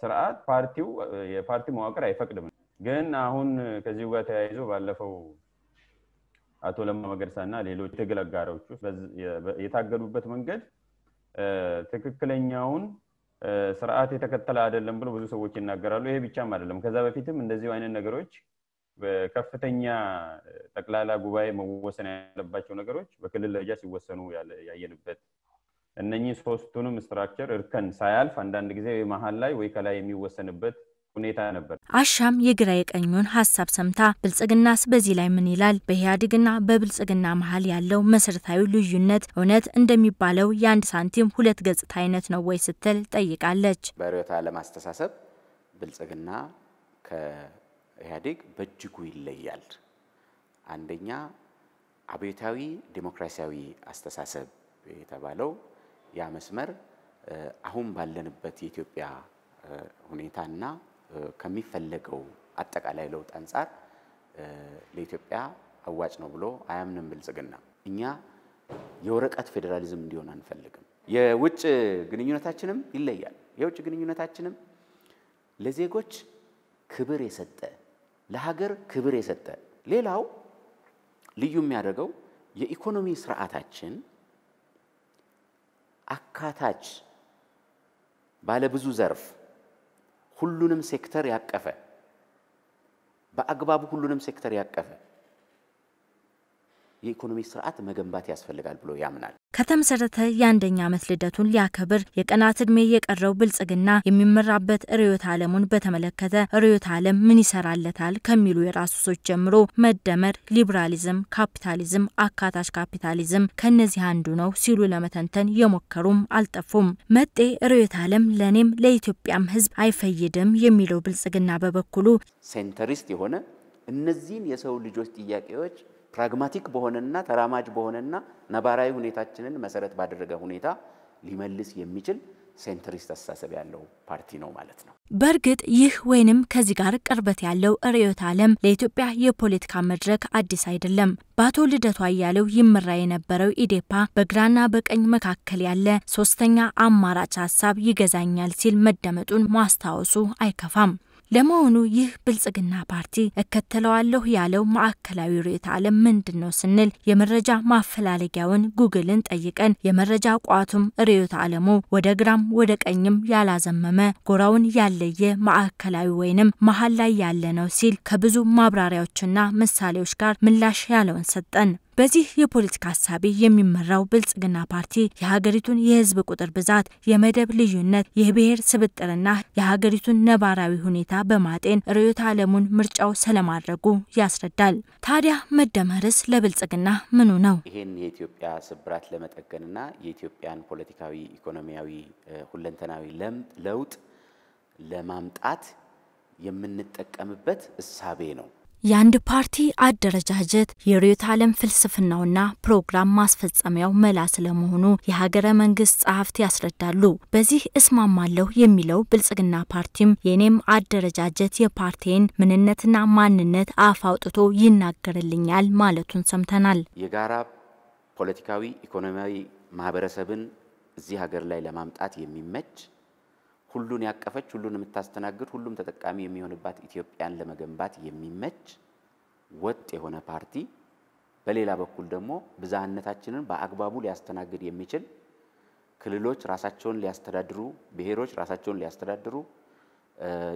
ስርዓት ፓርቲው የፓርቲ መዋቅር አይፈቅድም። ግን አሁን ከዚሁ ጋር ተያይዞ ባለፈው አቶ ለማ መገርሳ እና ሌሎች ትግል አጋሮች ውስጥ የታገዱበት መንገድ ትክክለኛውን ስርዓት የተከተለ አይደለም ብሎ ብዙ ሰዎች ይናገራሉ። ይሄ ብቻም አይደለም። ከዛ በፊትም እንደዚሁ አይነት ነገሮች በከፍተኛ ጠቅላላ ጉባኤ መወሰን ያለባቸው ነገሮች በክልል ደረጃ ሲወሰኑ ያየንበት እነኚህ ሶስቱንም ስትራክቸር እርከን ሳያልፍ አንዳንድ ጊዜ መሀል ላይ ወይ ከላይ የሚወሰንበት ሁኔታ ነበር። አሻም የግራ የቀኙን ሀሳብ ሰምታ ብልጽግናስ በዚህ ላይ ምን ይላል? በኢህአዴግና በብልጽግና መሀል ያለው መሰረታዊ ልዩነት እውነት እንደሚባለው የአንድ ሳንቲም ሁለት ገጽታ አይነት ነው ወይ ስትል ጠይቃለች። በርዕዮተ ዓለም አስተሳሰብ ብልጽግና ከኢህአዴግ በእጅጉ ይለያል። አንደኛ አብዮታዊ ዲሞክራሲያዊ አስተሳሰብ የተባለው ያ መስመር አሁን ባለንበት የኢትዮጵያ ሁኔታና ከሚፈለገው አጠቃላይ ለውጥ አንጻር ለኢትዮጵያ አዋጭ ነው ብሎ አያምንም ብልጽግና። እኛ የወረቀት ፌዴራሊዝም እንዲሆን አንፈልግም። የውጭ ግንኙነታችንም ይለያል። የውጭ ግንኙነታችንም ለዜጎች ክብር የሰጠ ለሀገር ክብር የሰጠ ሌላው ልዩ የሚያደርገው የኢኮኖሚ ስርዓታችን አካታች ባለብዙ ዘርፍ ሁሉንም ሴክተር ያቀፈ በአግባቡ ሁሉንም ሴክተር ያቀፈ የኢኮኖሚ ስርዓት መገንባት ያስፈልጋል ብሎ ያምናል። ከተመሰረተ የአንደኛ ዓመት ልደቱን ሊያከብር የቀናት ዕድሜ የቀረው ብልጽግና የሚመራበት ርዕዮተ ዓለሙን በተመለከተ ርዕዮተ ዓለም ምን ይሰራለታል ከሚሉ የራሱ የራሱሶች ጀምሮ መደመር፣ ሊብራሊዝም፣ ካፒታሊዝም፣ አካታች ካፒታሊዝም ከእነዚህ አንዱ ነው ሲሉ ለመተንተን የሞከሩም አልጠፉም። መጤ ርዕዮተ ዓለም ለእኔም ለኢትዮጵያም ሕዝብ አይፈይድም የሚለው ብልጽግና በበኩሉ ሴንተሪስት የሆነ እነዚህን የሰው ልጆች ጥያቄዎች ፕራግማቲክ በሆነና ተራማጅ በሆነና ነባራዊ ሁኔታችንን መሰረት ባደረገ ሁኔታ ሊመልስ የሚችል ሴንትሪስት አስተሳሰብ ያለው ፓርቲ ነው ማለት ነው። በእርግጥ ይህ ወይንም ከዚህ ጋር ቅርበት ያለው ርዕዮተ ዓለም ለኢትዮጵያ የፖለቲካ መድረክ አዲስ አይደለም። በአቶ ልደቱ አያሌው ይመራ የነበረው ኢዴፓ በግራና በቀኝ መካከል ያለ ሶስተኛ አማራጭ ሀሳብ ይገዛኛል ሲል መደመጡን ማስታወሱ አይከፋም። ለመሆኑ ይህ ብልጽግና ፓርቲ እከተለዋለሁ ያለው ማዕከላዊ ርዕዮተ ዓለም ምንድን ነው ስንል የመረጃ ማፈላለጊያውን ጉግልን ጠይቀን የመረጃ ቋቱም ርዕዮተ ዓለሙ ወደ ግራም ወደ ቀኝም ያላዘመመ ጎራውን ያለየ ማዕከላዊ ወይንም መሀል ላይ ያለ ነው ሲል ከብዙ ማብራሪያዎችና ምሳሌዎች ጋር ምላሽ ያለውን ሰጠን። በዚህ የፖለቲካ ሀሳቤ የሚመራው ብልጽግና ፓርቲ የሀገሪቱን የህዝብ ቁጥር ብዛት፣ የመደብ ልዩነት፣ የብሔር ስብጥርና የሀገሪቱን ነባራዊ ሁኔታ በማጤን ርዕዮተ ዓለሙን ምርጫው ስለማድረጉ ያስረዳል። ታዲያ መደመርስ ለብልጽግና ምኑ ነው? ይህን የኢትዮጵያ ስብራት ለመጠገንና የኢትዮጵያን ፖለቲካዊ፣ ኢኮኖሚያዊ፣ ሁለንተናዊ ለውጥ ለማምጣት የምንጠቀምበት እሳቤ ነው። የአንድ ፓርቲ አደረጃጀት የርዕዮተ ዓለም ፍልስፍናውና ፕሮግራም ማስፈጸሚያው መላ ስለመሆኑ የሀገረ መንግስት ጸሐፍት ያስረዳሉ። በዚህ እስማማለሁ የሚለው ብልጽግና ፓርቲም የኔም አደረጃጀት የፓርቲን ምንነትና ማንነት አፍ አውጥቶ ይናገርልኛል ማለቱን ሰምተናል። የጋራ ፖለቲካዊ፣ ኢኮኖሚያዊ ማህበረሰብን እዚህ ሀገር ላይ ለማምጣት የሚመች ሁሉን ያቀፈች፣ ሁሉን የምታስተናግድ፣ ሁሉም ተጠቃሚ የሚሆንባት ኢትዮጵያን ለመገንባት የሚመች ወጥ የሆነ ፓርቲ፣ በሌላ በኩል ደግሞ ብዝሃነታችንን በአግባቡ ሊያስተናግድ የሚችል ክልሎች ራሳቸውን ሊያስተዳድሩ፣ ብሔሮች ራሳቸውን ሊያስተዳድሩ፣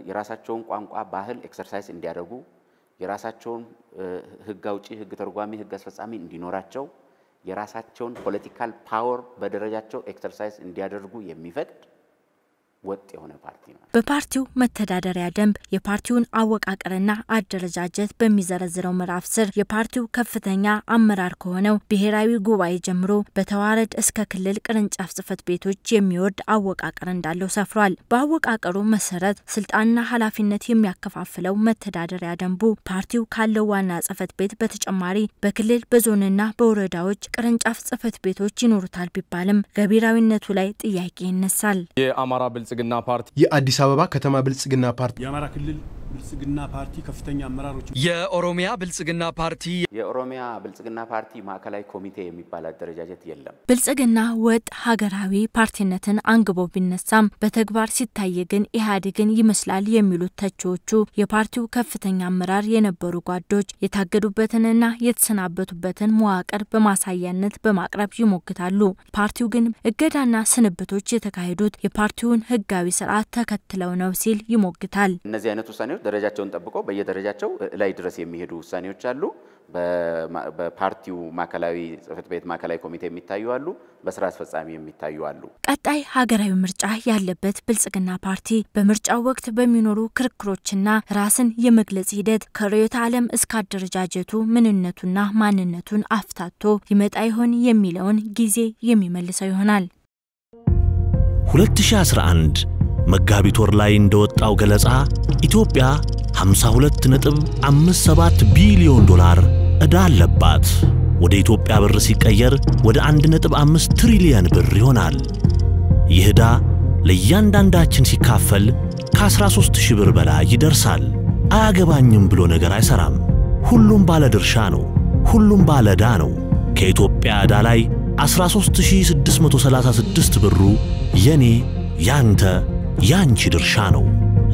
የራሳቸውን ቋንቋ፣ ባህል ኤክሰርሳይዝ እንዲያደርጉ፣ የራሳቸውን ህግ አውጪ፣ ህግ ተርጓሚ፣ ህግ አስፈጻሚ እንዲኖራቸው፣ የራሳቸውን ፖለቲካል ፓወር በደረጃቸው ኤክሰርሳይዝ እንዲያደርጉ የሚፈቅድ ወጥ የሆነ ፓርቲ ነው። በፓርቲው መተዳደሪያ ደንብ የፓርቲውን አወቃቀርና አደረጃጀት በሚዘረዝረው ምዕራፍ ስር የፓርቲው ከፍተኛ አመራር ከሆነው ብሔራዊ ጉባኤ ጀምሮ በተዋረድ እስከ ክልል ቅርንጫፍ ጽህፈት ቤቶች የሚወርድ አወቃቀር እንዳለው ሰፍሯል። በአወቃቀሩ መሰረት ስልጣንና ኃላፊነት የሚያከፋፍለው መተዳደሪያ ደንቡ ፓርቲው ካለው ዋና ጽህፈት ቤት በተጨማሪ በክልል በዞንና በወረዳዎች ቅርንጫፍ ጽህፈት ቤቶች ይኖሩታል ቢባልም ገቢራዊነቱ ላይ ጥያቄ ይነሳል። የአማራ ብልጽግና ፓርቲ የአዲስ አበባ ከተማ ብልጽግና ፓርቲ የአማራ ክልል ብልጽግና ፓርቲ ከፍተኛ አመራሮች የኦሮሚያ ብልጽግና ፓርቲ የኦሮሚያ ብልጽግና ፓርቲ ማዕከላዊ ኮሚቴ የሚባል አደረጃጀት የለም። ብልጽግና ወጥ ሀገራዊ ፓርቲነትን አንግቦ ቢነሳም በተግባር ሲታይ ግን ኢህአዴግን ይመስላል የሚሉት ተቺዎቹ የፓርቲው ከፍተኛ አመራር የነበሩ ጓዶች የታገዱበትንና የተሰናበቱበትን መዋቅር በማሳያነት በማቅረብ ይሞግታሉ። ፓርቲው ግን እገዳና ስንብቶች የተካሄዱት የፓርቲውን ህጋዊ ስርዓት ተከትለው ነው ሲል ይሞግታል። እነዚህ አይነት ውሳኔዎች ደረጃቸውን ጠብቆ በየደረጃቸው ላይ ድረስ የሚሄዱ ውሳኔዎች አሉ። በፓርቲው ማዕከላዊ ጽህፈት ቤት ማዕከላዊ ኮሚቴ የሚታዩ አሉ። በስራ አስፈጻሚ የሚታዩ አሉ። ቀጣይ ሀገራዊ ምርጫ ያለበት ብልጽግና ፓርቲ በምርጫው ወቅት በሚኖሩ ክርክሮችና ራስን የመግለጽ ሂደት ከርዕዮተ ዓለም እስከ አደረጃጀቱ ምንነቱና ማንነቱን አፍታቶ ይመጣ ይሆን የሚለውን ጊዜ የሚመልሰው ይሆናል። 2011 መጋቢት ወር ላይ እንደወጣው ገለጻ ኢትዮጵያ 52.57 ቢሊዮን ዶላር ዕዳ አለባት። ወደ ኢትዮጵያ ብር ሲቀየር ወደ 1.5 ትሪሊየን ብር ይሆናል። ይህ ዕዳ ለእያንዳንዳችን ሲካፈል ከ13 ሺህ ብር በላይ ይደርሳል። አያገባኝም ብሎ ነገር አይሰራም። ሁሉም ባለ ድርሻ ነው። ሁሉም ባለ ዕዳ ነው። ከኢትዮጵያ ዕዳ ላይ 13636 ብሩ የኔ ያንተ ያንቺ ድርሻ ነው።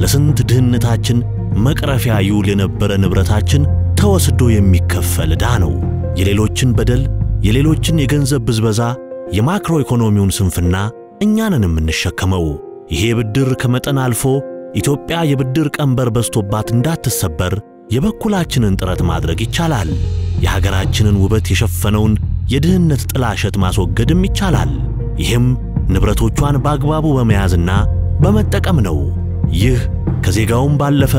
ለስንት ድህነታችን መቅረፊያ ይውል የነበረ ንብረታችን ተወስዶ የሚከፈል ዕዳ ነው። የሌሎችን በደል፣ የሌሎችን የገንዘብ ብዝበዛ፣ የማክሮ ኢኮኖሚውን ስንፍና እኛንን የምንሸከመው። ይሄ ብድር ከመጠን አልፎ ኢትዮጵያ የብድር ቀንበር በዝቶባት እንዳትሰበር የበኩላችንን ጥረት ማድረግ ይቻላል። የሀገራችንን ውበት የሸፈነውን የድህነት ጥላሸት ማስወገድም ይቻላል። ይህም ንብረቶቿን በአግባቡ በመያዝና በመጠቀም ነው። ይህ ከዜጋውም ባለፈ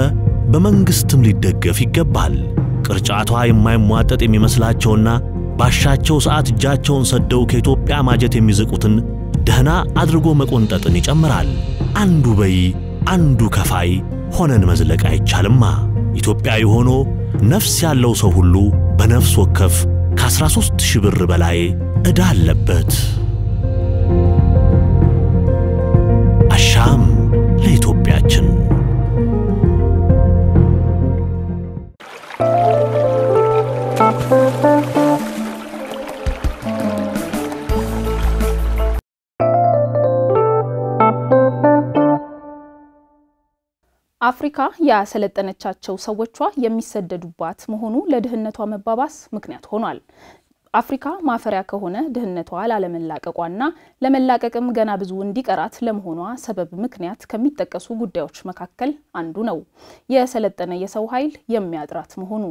በመንግስትም ሊደገፍ ይገባል። ቅርጫቷ የማይሟጠጥ የሚመስላቸውና ባሻቸው ሰዓት እጃቸውን ሰደው ከኢትዮጵያ ማጀት የሚዝቁትን ደህና አድርጎ መቆንጠጥን ይጨምራል። አንዱ በይ አንዱ ከፋይ ሆነን መዝለቅ አይቻልማ። ኢትዮጵያዊ ሆኖ ነፍስ ያለው ሰው ሁሉ በነፍስ ወከፍ ከ13 ሺህ ብር በላይ ዕዳ አለበት። አፍሪካ ያሰለጠነቻቸው ሰዎቿ የሚሰደዱባት መሆኑ ለድህነቷ መባባስ ምክንያት ሆኗል። አፍሪካ ማፈሪያ ከሆነ ድህነቷ ላለመላቀቋና ለመላቀቅም ገና ብዙ እንዲቀራት ለመሆኗ ሰበብ ምክንያት ከሚጠቀሱ ጉዳዮች መካከል አንዱ ነው የሰለጠነ የሰው ኃይል የሚያጥራት መሆኑ።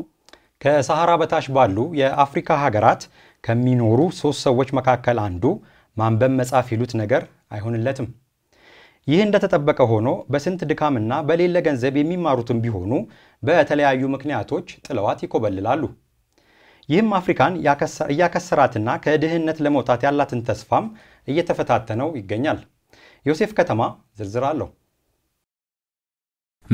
ከሰሃራ በታች ባሉ የአፍሪካ ሀገራት ከሚኖሩ ሶስት ሰዎች መካከል አንዱ ማንበብ መጻፍ ይሉት ነገር አይሆንለትም። ይህ እንደተጠበቀ ሆኖ በስንት ድካምና በሌለ ገንዘብ የሚማሩትም ቢሆኑ በተለያዩ ምክንያቶች ጥለዋት ይኮበልላሉ። ይህም አፍሪካን እያከሰራትና ከድህነት ለመውጣት ያላትን ተስፋም እየተፈታተነው ይገኛል። ዮሴፍ ከተማ ዝርዝር አለው።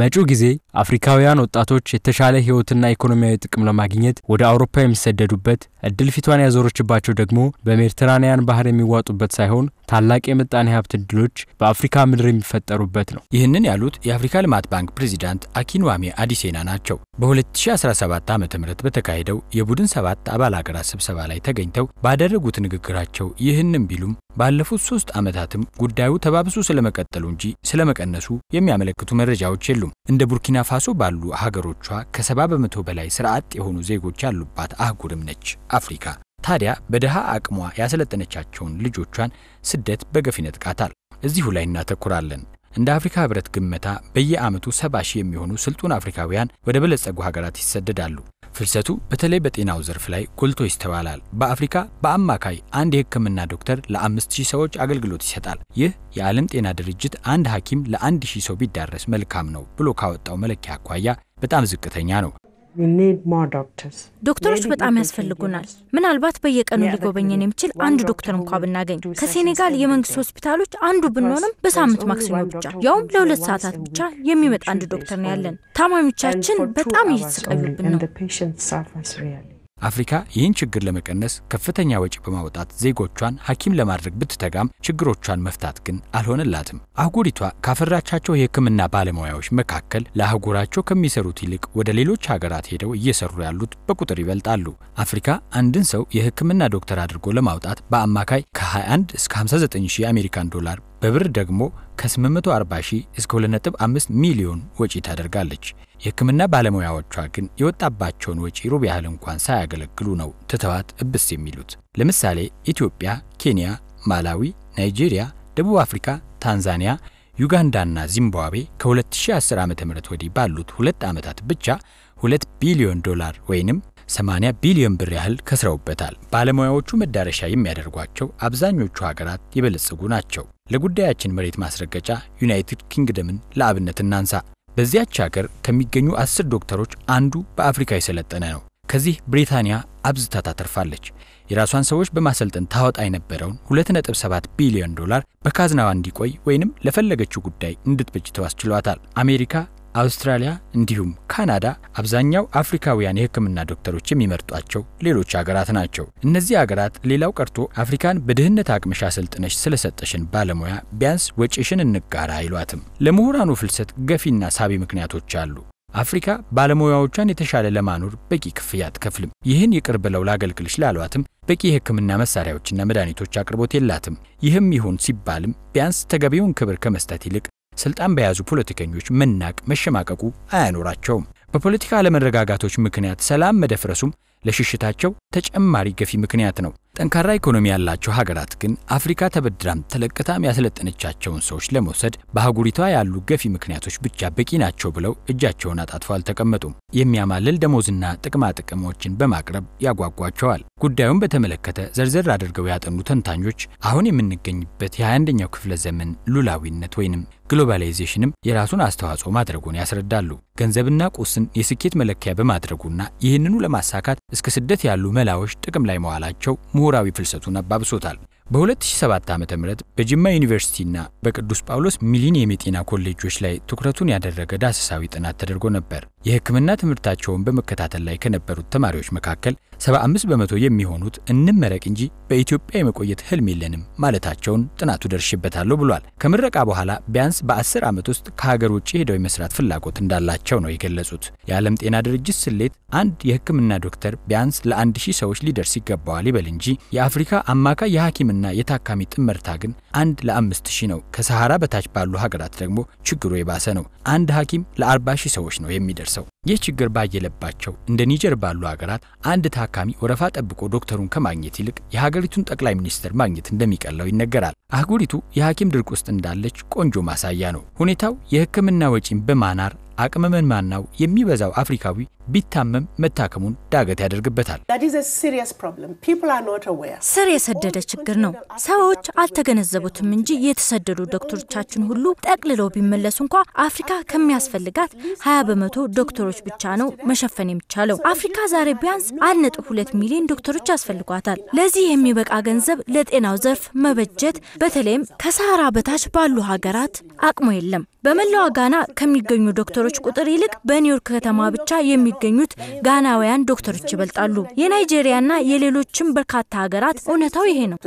መጪው ጊዜ አፍሪካውያን ወጣቶች የተሻለ ህይወትና ኢኮኖሚያዊ ጥቅም ለማግኘት ወደ አውሮፓ የሚሰደዱበት እድል ፊቷን ያዞረችባቸው ደግሞ በሜዲትራንያን ባህር የሚዋጡበት ሳይሆን ታላቅ የምጣኔ ሀብት እድሎች በአፍሪካ ምድር የሚፈጠሩበት ነው። ይህንን ያሉት የአፍሪካ ልማት ባንክ ፕሬዚዳንት አኪንዋሜ አዲሴና ናቸው። በ2017 ዓ ም በተካሄደው የቡድን ሰባት አባል ሀገራት ስብሰባ ላይ ተገኝተው ባደረጉት ንግግራቸው ይህንም ቢሉም ባለፉት ሶስት ዓመታትም ጉዳዩ ተባብሶ ስለመቀጠሉ እንጂ ስለመቀነሱ የሚያመለክቱ መረጃዎች የሉም። እንደ ቡርኪና ፋሶ ባሉ ሀገሮቿ ከሰባ በመቶ በላይ ስርዓት የሆኑ ዜጎች ያሉባት አህጉርም ነች አፍሪካ። ታዲያ በድሃ አቅሟ ያሰለጠነቻቸውን ልጆቿን ስደት በገፍ ይነጥቃታል። እዚሁ ላይ እናተኩራለን። እንደ አፍሪካ ህብረት ግመታ በየዓመቱ ሰባ ሺህ የሚሆኑ ስልጡን አፍሪካውያን ወደ በለጸጉ ሀገራት ይሰደዳሉ። ፍልሰቱ በተለይ በጤናው ዘርፍ ላይ ጎልቶ ይስተዋላል። በአፍሪካ በአማካይ አንድ የህክምና ዶክተር ለአምስት ሺህ ሰዎች አገልግሎት ይሰጣል። ይህ የዓለም ጤና ድርጅት አንድ ሐኪም ለአንድ 1000 ሰው ቢዳረስ መልካም ነው ብሎ ካወጣው መለኪያ አኳያ በጣም ዝቅተኛ ነው። ዶክተሮች በጣም ያስፈልጉናል። ምናልባት በየቀኑ ሊጎበኘን uh, የሚችል አንድ ዶክተር እንኳ ብናገኝ ከሴኔጋል የመንግስት ሆስፒታሎች አንዱ ብንሆንም በሳምንት ማክሰኞ ብቻ ያውም ለሁለት ሰዓታት ብቻ የሚመጣ አንድ ዶክተር ነው ያለን። ታማሚዎቻችን በጣም እየተሰቃዩብን ነው። አፍሪካ ይህን ችግር ለመቀነስ ከፍተኛ ወጪ በማውጣት ዜጎቿን ሐኪም ለማድረግ ብትተጋም ችግሮቿን መፍታት ግን አልሆነላትም። አህጉሪቷ ካፈራቻቸው የሕክምና ባለሙያዎች መካከል ለአህጉራቸው ከሚሰሩት ይልቅ ወደ ሌሎች ሀገራት ሄደው እየሰሩ ያሉት በቁጥር ይበልጣሉ። አፍሪካ አንድን ሰው የሕክምና ዶክተር አድርጎ ለማውጣት በአማካይ ከ21 እስከ 59 ሺህ የአሜሪካን ዶላር በብር ደግሞ ከ840 ሺህ እስከ 2.5 ሚሊዮን ወጪ ታደርጋለች። የሕክምና ባለሙያዎቿ ግን የወጣባቸውን ወጪ ሩብ ያህል እንኳን ሳያገለግሉ ነው ትተዋት እብስ የሚሉት። ለምሳሌ ኢትዮጵያ፣ ኬንያ፣ ማላዊ፣ ናይጄሪያ፣ ደቡብ አፍሪካ፣ ታንዛኒያ፣ ዩጋንዳና ዚምባብዌ ከ2010 ዓ ም ወዲህ ባሉት ሁለት ዓመታት ብቻ 2 ቢሊዮን ዶላር ወይንም 80 ቢሊዮን ብር ያህል ከስረውበታል። ባለሙያዎቹ መዳረሻ የሚያደርጓቸው አብዛኞቹ ሀገራት የበለጸጉ ናቸው። ለጉዳያችን መሬት ማስረገጫ ዩናይትድ ኪንግደምን ለአብነት እናንሳ። በዚያች ሀገር ከሚገኙ አስር ዶክተሮች አንዱ በአፍሪካ የሰለጠነ ነው። ከዚህ ብሪታንያ አብዝታ ታተርፋለች። የራሷን ሰዎች በማሰልጠን ታወጣ የነበረውን 2.7 ቢሊዮን ዶላር በካዝናዋ እንዲቆይ ወይንም ለፈለገችው ጉዳይ እንድትበጅተው አስችሏታል። አሜሪካ አውስትራሊያ እንዲሁም ካናዳ አብዛኛው አፍሪካውያን የሕክምና ዶክተሮች የሚመርጧቸው ሌሎች ሀገራት ናቸው። እነዚህ ሀገራት ሌላው ቀርቶ አፍሪካን በድህነት አቅምሽ አሰልጥነሽ ስለሰጠሽን ባለሙያ ቢያንስ ወጪሽን እንጋራ አይሏትም። ለምሁራኑ ፍልሰት ገፊና ሳቢ ምክንያቶች አሉ። አፍሪካ ባለሙያዎቿን የተሻለ ለማኖር በቂ ክፍያ አትከፍልም። ይህን ይቅር ብለው ላገልግልሽ ላሏትም በቂ የሕክምና መሳሪያዎችና መድኃኒቶች አቅርቦት የላትም። ይህም ይሁን ሲባልም ቢያንስ ተገቢውን ክብር ከመስጠት ይልቅ ስልጣን በያዙ ፖለቲከኞች መናቅ፣ መሸማቀቁ አያኖራቸውም። በፖለቲካ አለመረጋጋቶች ምክንያት ሰላም መደፍረሱም ለሽሽታቸው ተጨማሪ ገፊ ምክንያት ነው። ጠንካራ ኢኮኖሚ ያላቸው ሀገራት ግን አፍሪካ ተበድራም ተለቅታም ያሰለጠነቻቸውን ሰዎች ለመውሰድ በአህጉሪቷ ያሉ ገፊ ምክንያቶች ብቻ በቂ ናቸው ብለው እጃቸውን አጣጥፈው አልተቀመጡም። የሚያማልል ደሞዝና ጥቅማ ጥቅሞችን በማቅረብ ያጓጓቸዋል። ጉዳዩን በተመለከተ ዘርዘር አድርገው ያጠኑ ተንታኞች አሁን የምንገኝበት የ21ኛው ክፍለ ዘመን ሉላዊነት ወይንም ግሎባላይዜሽንም የራሱን አስተዋጽኦ ማድረጉን ያስረዳሉ። ገንዘብና ቁስን የስኬት መለኪያ በማድረጉና ይህንኑ ለማሳካት እስከ ስደት ያሉ መላዎች ጥቅም ላይ መዋላቸው ምሁራዊ ፍልሰቱን አባብሶታል። በ2007 ዓ.ም በጅማ ዩኒቨርሲቲና በቅዱስ ጳውሎስ ሚሊኒየም የጤና ኮሌጆች ላይ ትኩረቱን ያደረገ ዳሰሳዊ ጥናት ተደርጎ ነበር። የሕክምና ትምህርታቸውን በመከታተል ላይ ከነበሩት ተማሪዎች መካከል 75 በመቶ የሚሆኑት እንመረቅ እንጂ በኢትዮጵያ የመቆየት ህልም የለንም ማለታቸውን ጥናቱ ደርሽበታለሁ ብሏል። ከምረቃ በኋላ ቢያንስ በ10 ዓመት ውስጥ ከሀገር ውጭ ሄደው የመስራት ፍላጎት እንዳላቸው ነው የገለጹት። የዓለም ጤና ድርጅት ስሌት አንድ የሕክምና ዶክተር ቢያንስ ለ1000 ሰዎች ሊደርስ ይገባዋል ይበል እንጂ የአፍሪካ አማካይ የሐኪምና የታካሚ ጥመርታ ግን አንድ ለ5000 ነው። ከሰሃራ በታች ባሉ ሀገራት ደግሞ ችግሩ የባሰ ነው። አንድ ሐኪም ለ40 ሰዎች ነው የሚደርስ ደርሰው ይህ ችግር ባየለባቸው እንደ ኒጀር ባሉ ሀገራት አንድ ታካሚ ወረፋ ጠብቆ ዶክተሩን ከማግኘት ይልቅ የሀገሪቱን ጠቅላይ ሚኒስትር ማግኘት እንደሚቀለው ይነገራል። አህጉሪቱ የሐኪም ድርቅ ውስጥ እንዳለች ቆንጆ ማሳያ ነው። ሁኔታው የሕክምና ወጪን በማናር አቅመመን ማናው የሚበዛው አፍሪካዊ ቢታመም መታከሙን ዳገት ያደርግበታል። ስር የሰደደ ችግር ነው። ሰዎች አልተገነዘቡትም እንጂ የተሰደዱ ዶክተሮቻችን ሁሉ ጠቅልለው ቢመለሱ እንኳ አፍሪካ ከሚያስፈልጋት 20 በመቶ ዶክተሮች ብቻ ነው መሸፈን የሚቻለው። አፍሪካ ዛሬ ቢያንስ 1.2 ሚሊዮን ዶክተሮች ያስፈልጓታል። ለዚህ የሚበቃ ገንዘብ ለጤናው ዘርፍ መበጀት በተለይም ከሰሃራ በታች ባሉ ሀገራት አቅሞ የለም። በመላዋ ጋና ከሚገኙ ዶክተሮች ተማሪዎች ቁጥር ይልቅ በኒውዮርክ ከተማ ብቻ የሚገኙት ጋናውያን ዶክተሮች ይበልጣሉ። የናይጄሪያና የሌሎችም በርካታ ሀገራት እውነታው ይሄ ነው።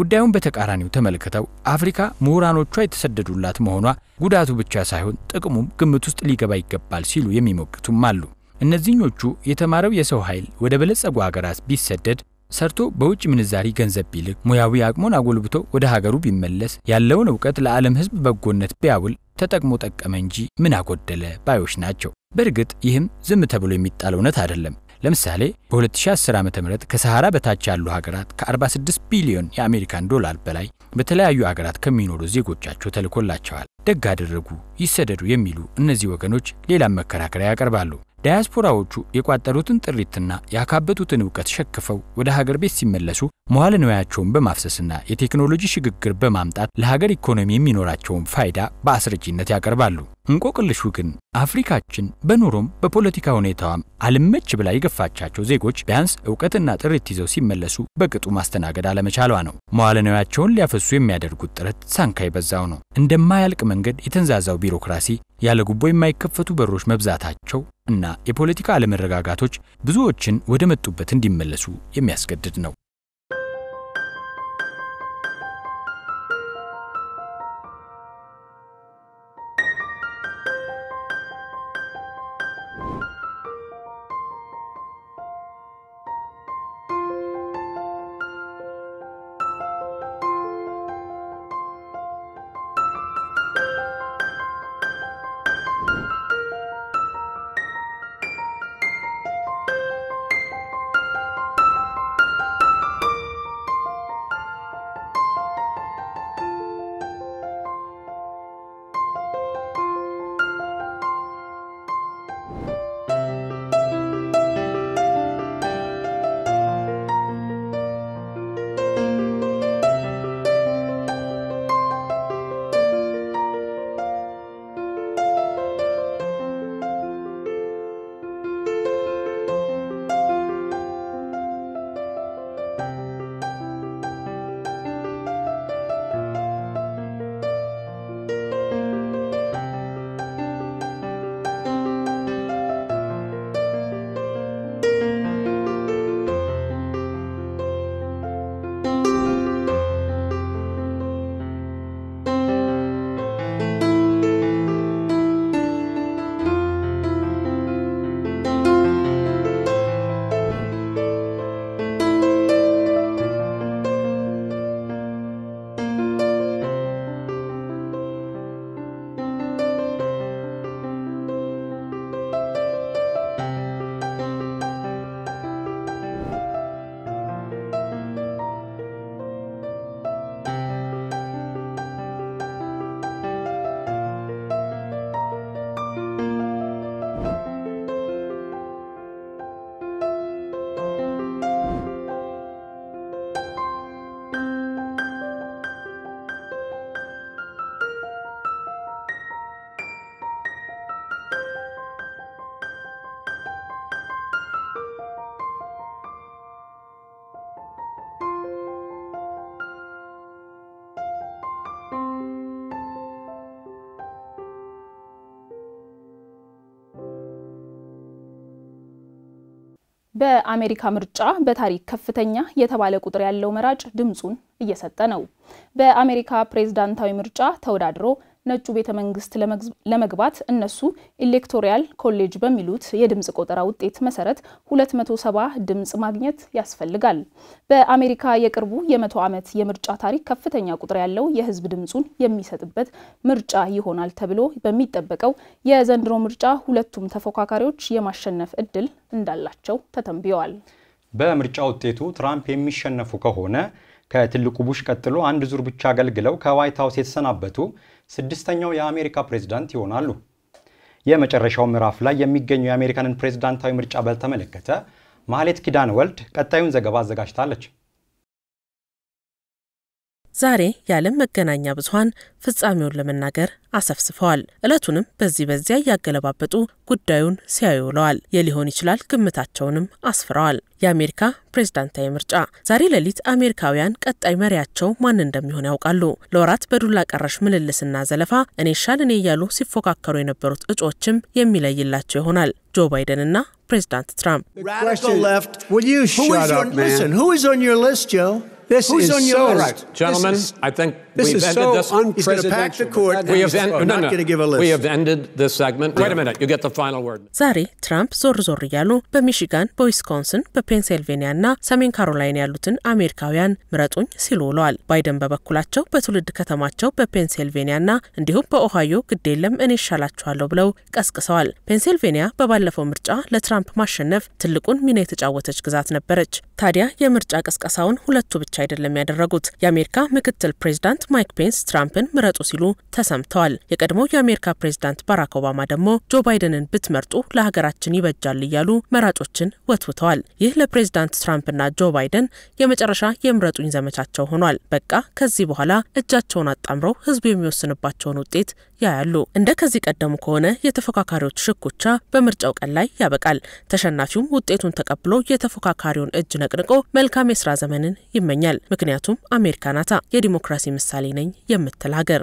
ጉዳዩን በተቃራኒው ተመልክተው አፍሪካ ምሁራኖቿ የተሰደዱላት መሆኗ ጉዳቱ ብቻ ሳይሆን ጥቅሙም ግምት ውስጥ ሊገባ ይገባል ሲሉ የሚሞግቱም አሉ። እነዚህኞቹ የተማረው የሰው ኃይል ወደ በለጸጉ ሀገራት ቢሰደድ ሰርቶ በውጭ ምንዛሪ ገንዘብ ቢልክ፣ ሙያዊ አቅሙን አጎልብቶ ወደ ሀገሩ ቢመለስ፣ ያለውን እውቀት ለዓለም ሕዝብ በጎነት ቢያውል ተጠቅሞ ጠቀመ እንጂ ምን አጎደለ ባዮች ናቸው። በእርግጥ ይህም ዝም ተብሎ የሚጣል እውነት አይደለም። ለምሳሌ በ2010 ዓ ም ከሰሃራ በታች ያሉ ሀገራት ከ46 ቢሊዮን የአሜሪካን ዶላር በላይ በተለያዩ ሀገራት ከሚኖሩ ዜጎቻቸው ተልኮላቸዋል። ደግ አደረጉ፣ ይሰደዱ የሚሉ እነዚህ ወገኖች ሌላም መከራከሪያ ያቀርባሉ። ዳያስፖራዎቹ የቋጠሩትን ጥሪትና ያካበቱትን እውቀት ሸክፈው ወደ ሀገር ቤት ሲመለሱ መዋለ ንዋያቸውን በማፍሰስና የቴክኖሎጂ ሽግግር በማምጣት ለሀገር ኢኮኖሚ የሚኖራቸውን ፋይዳ በአስረጂነት ያቀርባሉ። እንቆቅልሹ ግን አፍሪካችን በኑሮም በፖለቲካ ሁኔታዋም አልመች ብላ የገፋቻቸው ዜጎች ቢያንስ እውቀትና ጥሪት ይዘው ሲመለሱ በቅጡ ማስተናገድ አለመቻሏ ነው። መዋለ ንዋያቸውን ሊያፈሱ የሚያደርጉት ጥረት ሳንካ የበዛው ነው። እንደማያልቅ መንገድ የተንዛዛው ቢሮክራሲ፣ ያለ ጉቦ የማይከፈቱ በሮች መብዛታቸው እና የፖለቲካ አለመረጋጋቶች ብዙዎችን ወደ መጡበት እንዲመለሱ የሚያስገድድ ነው። በአሜሪካ ምርጫ በታሪክ ከፍተኛ የተባለ ቁጥር ያለው መራጭ ድምፁን እየሰጠ ነው። በአሜሪካ ፕሬዝዳንታዊ ምርጫ ተወዳድሮ ነጩ ቤተ መንግስት ለመግባት እነሱ ኢሌክቶሪያል ኮሌጅ በሚሉት የድምፅ ቆጠራ ውጤት መሰረት 270 ድምፅ ማግኘት ያስፈልጋል። በአሜሪካ የቅርቡ የመቶ ዓመት የምርጫ ታሪክ ከፍተኛ ቁጥር ያለው የህዝብ ድምፁን የሚሰጥበት ምርጫ ይሆናል ተብሎ በሚጠበቀው የዘንድሮ ምርጫ ሁለቱም ተፎካካሪዎች የማሸነፍ እድል እንዳላቸው ተተንብየዋል። በምርጫ ውጤቱ ትራምፕ የሚሸነፉ ከሆነ ከትልቁ ቡሽ ቀጥሎ አንድ ዙር ብቻ አገልግለው ከዋይት ሀውስ የተሰናበቱ ስድስተኛው የአሜሪካ ፕሬዝዳንት ይሆናሉ። የመጨረሻው ምዕራፍ ላይ የሚገኙ የአሜሪካንን ፕሬዝዳንታዊ ምርጫ በተመለከተ ማህሌት ኪዳነ ወልድ ቀጣዩን ዘገባ አዘጋጅታለች። ዛሬ የዓለም መገናኛ ብዙሀን ፍጻሜውን ለመናገር አሰፍስፈዋል። ዕለቱንም በዚህ በዚያ እያገለባበጡ ጉዳዩን ሲያዩ ውለዋል። የሊሆን ይችላል ግምታቸውንም አስፍረዋል። የአሜሪካ ፕሬዝዳንታዊ ምርጫ ዛሬ ሌሊት አሜሪካውያን ቀጣይ መሪያቸው ማን እንደሚሆን ያውቃሉ። ለወራት በዱላ ቀረሽ ምልልስና ዘለፋ እኔ ሻል እኔ እያሉ ሲፎካከሩ የነበሩት እጩዎችም የሚለይላቸው ይሆናል። ጆ እና ፕሬዝዳንት ትራምፕ This Who's is on your so list? Right. Gentlemen, is, I think This We've is so this. unprecedented. We have, no, no. We have ended this segment. Yeah. Wait a minute. You get the final word. ዛሬ ትራምፕ ዞር ዞር እያሉ በሚሽጋን፣ በዊስኮንስን፣ በፔንሲልቬኒያ እና ሰሜን ካሮላይን ያሉትን አሜሪካውያን ምረጡኝ ሲሉ ውለዋል። ባይደን በበኩላቸው በትውልድ ከተማቸው በፔንሲልቬኒያ እና እንዲሁም በኦሃዮ ግድ የለም እኔ ይሻላችኋለሁ ብለው ቀስቅሰዋል። ፔንሲልቬኒያ በባለፈው ምርጫ ለትራምፕ ማሸነፍ ትልቁን ሚና የተጫወተች ግዛት ነበረች። ታዲያ የምርጫ ቅስቀሳውን ሁለቱ ብቻ አይደለም ያደረጉት። የአሜሪካ ምክትል ፕሬዚዳንት ማይክ ፔንስ ትራምፕን ምረጡ ሲሉ ተሰምተዋል። የቀድሞው የአሜሪካ ፕሬዚዳንት ባራክ ኦባማ ደግሞ ጆ ባይደንን ብትመርጡ ለሀገራችን ይበጃል እያሉ መራጮችን ወትውተዋል። ይህ ለፕሬዚዳንት ትራምፕና ጆ ባይደን የመጨረሻ የምረጡኝ ዘመቻቸው ሆኗል። በቃ ከዚህ በኋላ እጃቸውን አጣምረው ህዝቡ የሚወስንባቸውን ውጤት ያያሉ። እንደ ከዚህ ቀደሙ ከሆነ የተፎካካሪዎች ሽኩቻ በምርጫው ቀን ላይ ያበቃል። ተሸናፊውም ውጤቱን ተቀብሎ የተፎካካሪውን እጅ ነቅንቆ መልካም የስራ ዘመንን ይመኛል። ምክንያቱም አሜሪካ ናታ የዲሞክራሲ ምሳሌ ተወካይ ነኝ የምትል ሀገር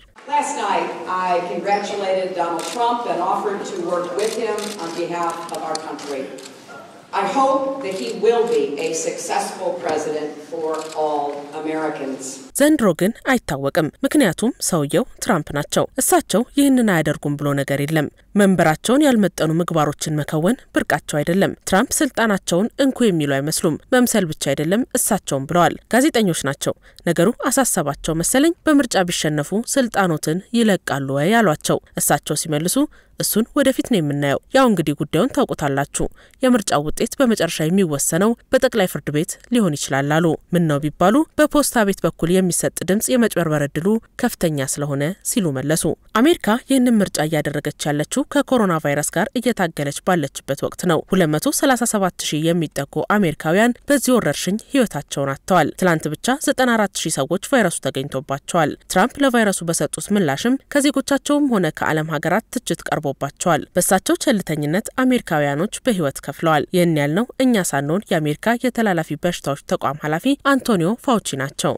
ዘንድሮ ግን አይታወቅም። ምክንያቱም ሰውየው ትራምፕ ናቸው። እሳቸው ይህንን አያደርጉም ብሎ ነገር የለም። መንበራቸውን ያልመጠኑ ምግባሮችን መከወን ብርቃቸው አይደለም። ትራምፕ ስልጣናቸውን እንኩ የሚሉ አይመስሉም። መምሰል ብቻ አይደለም እሳቸውም ብለዋል። ጋዜጠኞች ናቸው። ነገሩ አሳሰባቸው መሰለኝ። በምርጫ ቢሸነፉ ስልጣኖትን ይለቃሉ ወይ ያሏቸው እሳቸው ሲመልሱ እሱን ወደፊት ነው የምናየው። ያው እንግዲህ ጉዳዩን ታውቁታላችሁ። የምርጫው ውጤት በመጨረሻ የሚወሰነው በጠቅላይ ፍርድ ቤት ሊሆን ይችላል አሉ። ምን ነው ቢባሉ በፖስታ ቤት በኩል የሚሰጥ ድምፅ የመጭበርበር እድሉ ከፍተኛ ስለሆነ ሲሉ መለሱ። አሜሪካ ይህንን ምርጫ እያደረገች ያለችው ከኮሮና ቫይረስ ጋር እየታገለች ባለችበት ወቅት ነው። 237 ሺህ የሚጠጉ አሜሪካውያን በዚህ ወረርሽኝ ህይወታቸውን አጥተዋል። ትላንት ብቻ 94 ሺህ ሰዎች ቫይረሱ ተገኝቶባቸዋል። ትራምፕ ለቫይረሱ በሰጡት ምላሽም ከዜጎቻቸውም ሆነ ከዓለም ሀገራት ትችት ቀርቦባቸዋል። በሳቸው ቸልተኝነት አሜሪካውያኖች በህይወት ከፍለዋል። ይህን ያልነው እኛ ሳንሆን የአሜሪካ የተላላፊ በሽታዎች ተቋም ኃላፊ አንቶኒዮ ፋውቺ ናቸው።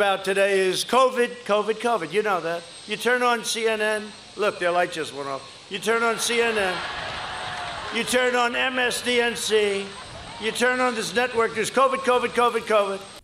about today is COVID, COVID, COVID. You know that. You turn on CNN, Look, their light just went off. You turn on CNN. You turn on MSDNC.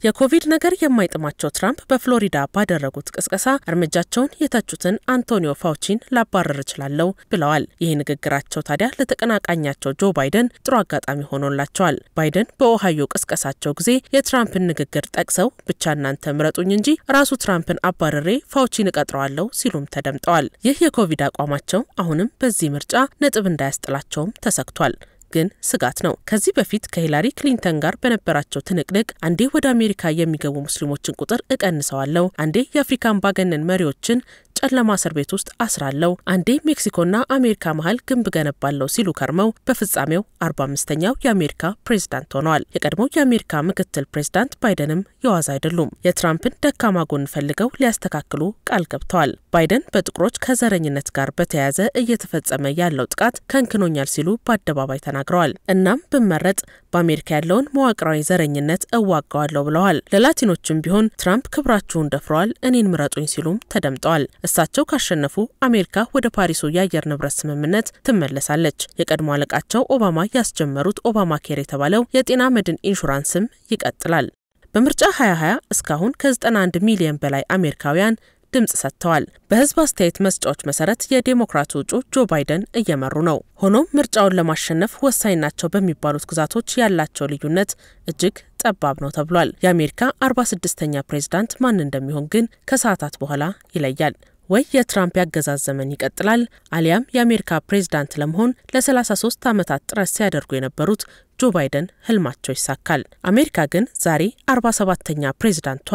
የኮቪድ ነገር የማይጥማቸው ትራምፕ በፍሎሪዳ ባደረጉት ቅስቀሳ እርምጃቸውን የተቹትን አንቶኒዮ ፋውቺን ላባረር እችላለሁ ብለዋል። ይህ ንግግራቸው ታዲያ ለተቀናቃኛቸው ጆ ባይደን ጥሩ አጋጣሚ ሆኖላቸዋል። ባይደን በኦሃዮ ቅስቀሳቸው ጊዜ የትራምፕን ንግግር ጠቅሰው ብቻ እናንተ ምረጡኝ እንጂ ራሱ ትራምፕን አባረሬ ፋውቺን እቀጥረዋለሁ ሲሉም ተደምጠዋል። ይህ የኮቪድ አቋማቸው አሁንም በዚህ ምርጫ ነጥብ እንዳያስጥላቸውም ተሰግቷል። ግን ስጋት ነው። ከዚህ በፊት ከሂላሪ ክሊንተን ጋር በነበራቸው ትንቅንቅ አንዴ ወደ አሜሪካ የሚገቡ ሙስሊሞችን ቁጥር እቀንሰዋለሁ፣ አንዴ የአፍሪካ አምባገነን መሪዎችን ጨለማ እስር ቤት ውስጥ አስራለው፣ አንዴ ሜክሲኮና አሜሪካ መሀል ግንብ ገነባለው ሲሉ ከርመው በፍጻሜው አርባ አምስተኛው የአሜሪካ ፕሬዝዳንት ሆነዋል። የቀድሞው የአሜሪካ ምክትል ፕሬዝዳንት ባይደንም የዋዛ አይደሉም። የትራምፕን ደካማ ጎን ፈልገው ሊያስተካክሉ ቃል ገብተዋል። ባይደን በጥቁሮች ከዘረኝነት ጋር በተያያዘ እየተፈጸመ ያለው ጥቃት ከንክኖኛል ሲሉ በአደባባይ ተናግረዋል። እናም ብመረጥ በአሜሪካ ያለውን መዋቅራዊ ዘረኝነት እዋጋዋለሁ ብለዋል። ለላቲኖችም ቢሆን ትራምፕ ክብራችሁን ደፍረዋል፣ እኔን ምረጡኝ ሲሉም ተደምጠዋል። እሳቸው ካሸነፉ አሜሪካ ወደ ፓሪሱ የአየር ንብረት ስምምነት ትመለሳለች። የቀድሞ አለቃቸው ኦባማ ያስጀመሩት ኦባማ ኬር የተባለው የጤና መድን ኢንሹራንስም ይቀጥላል። በምርጫ 2020 እስካሁን ከ91 ሚሊዮን በላይ አሜሪካውያን ድምፅ ሰጥተዋል። በህዝብ አስተያየት መስጫዎች መሰረት የዴሞክራቱ እጩ ጆ ባይደን እየመሩ ነው። ሆኖም ምርጫውን ለማሸነፍ ወሳኝ ናቸው በሚባሉት ግዛቶች ያላቸው ልዩነት እጅግ ጠባብ ነው ተብሏል። የአሜሪካ 46ኛ ፕሬዝዳንት ማን እንደሚሆን ግን ከሰዓታት በኋላ ይለያል። ወይ የትራምፕ ያገዛዝ ዘመን ይቀጥላል አሊያም የአሜሪካ ፕሬዝዳንት ለመሆን ለ33 ዓመታት ጥረት ሲያደርጉ የነበሩት ጆ ባይደን ህልማቸው ይሳካል። አሜሪካ ግን ዛሬ 47ተኛ ፕሬዝዳንቷ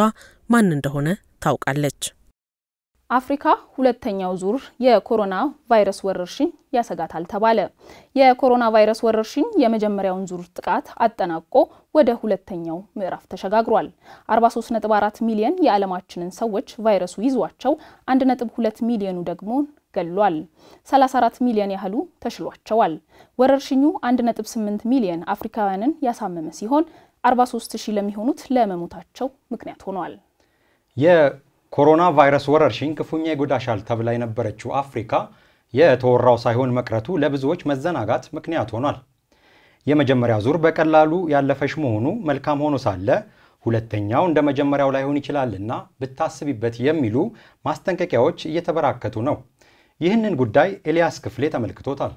ማን እንደሆነ ታውቃለች። አፍሪካ ሁለተኛው ዙር የኮሮና ቫይረስ ወረርሽኝ ያሰጋታል ተባለ። የኮሮና ቫይረስ ወረርሽኝ የመጀመሪያውን ዙር ጥቃት አጠናቆ ወደ ሁለተኛው ምዕራፍ ተሸጋግሯል። 43.4 ሚሊዮን የዓለማችንን ሰዎች ቫይረሱ ይዟቸው 1.2 ሚሊዮኑ ደግሞ ገሏል። 34 ሚሊዮን ያህሉ ተሽሏቸዋል። ወረርሽኙ 1.8 ሚሊዮን አፍሪካውያንን ያሳመመ ሲሆን 43 ሺህ ለሚሆኑት ለመሞታቸው ምክንያት ሆኗል። ኮሮና ቫይረስ ወረርሽኝ ክፉኛ ይጎዳሻል ተብላ የነበረችው አፍሪካ የተወራው ሳይሆን መቅረቱ ለብዙዎች መዘናጋት ምክንያት ሆኗል። የመጀመሪያ ዙር በቀላሉ ያለፈሽ መሆኑ መልካም ሆኖ ሳለ ሁለተኛው እንደ መጀመሪያው ላይሆን ይችላልና ብታስቢበት የሚሉ ማስጠንቀቂያዎች እየተበራከቱ ነው። ይህንን ጉዳይ ኤልያስ ክፍሌ ተመልክቶታል።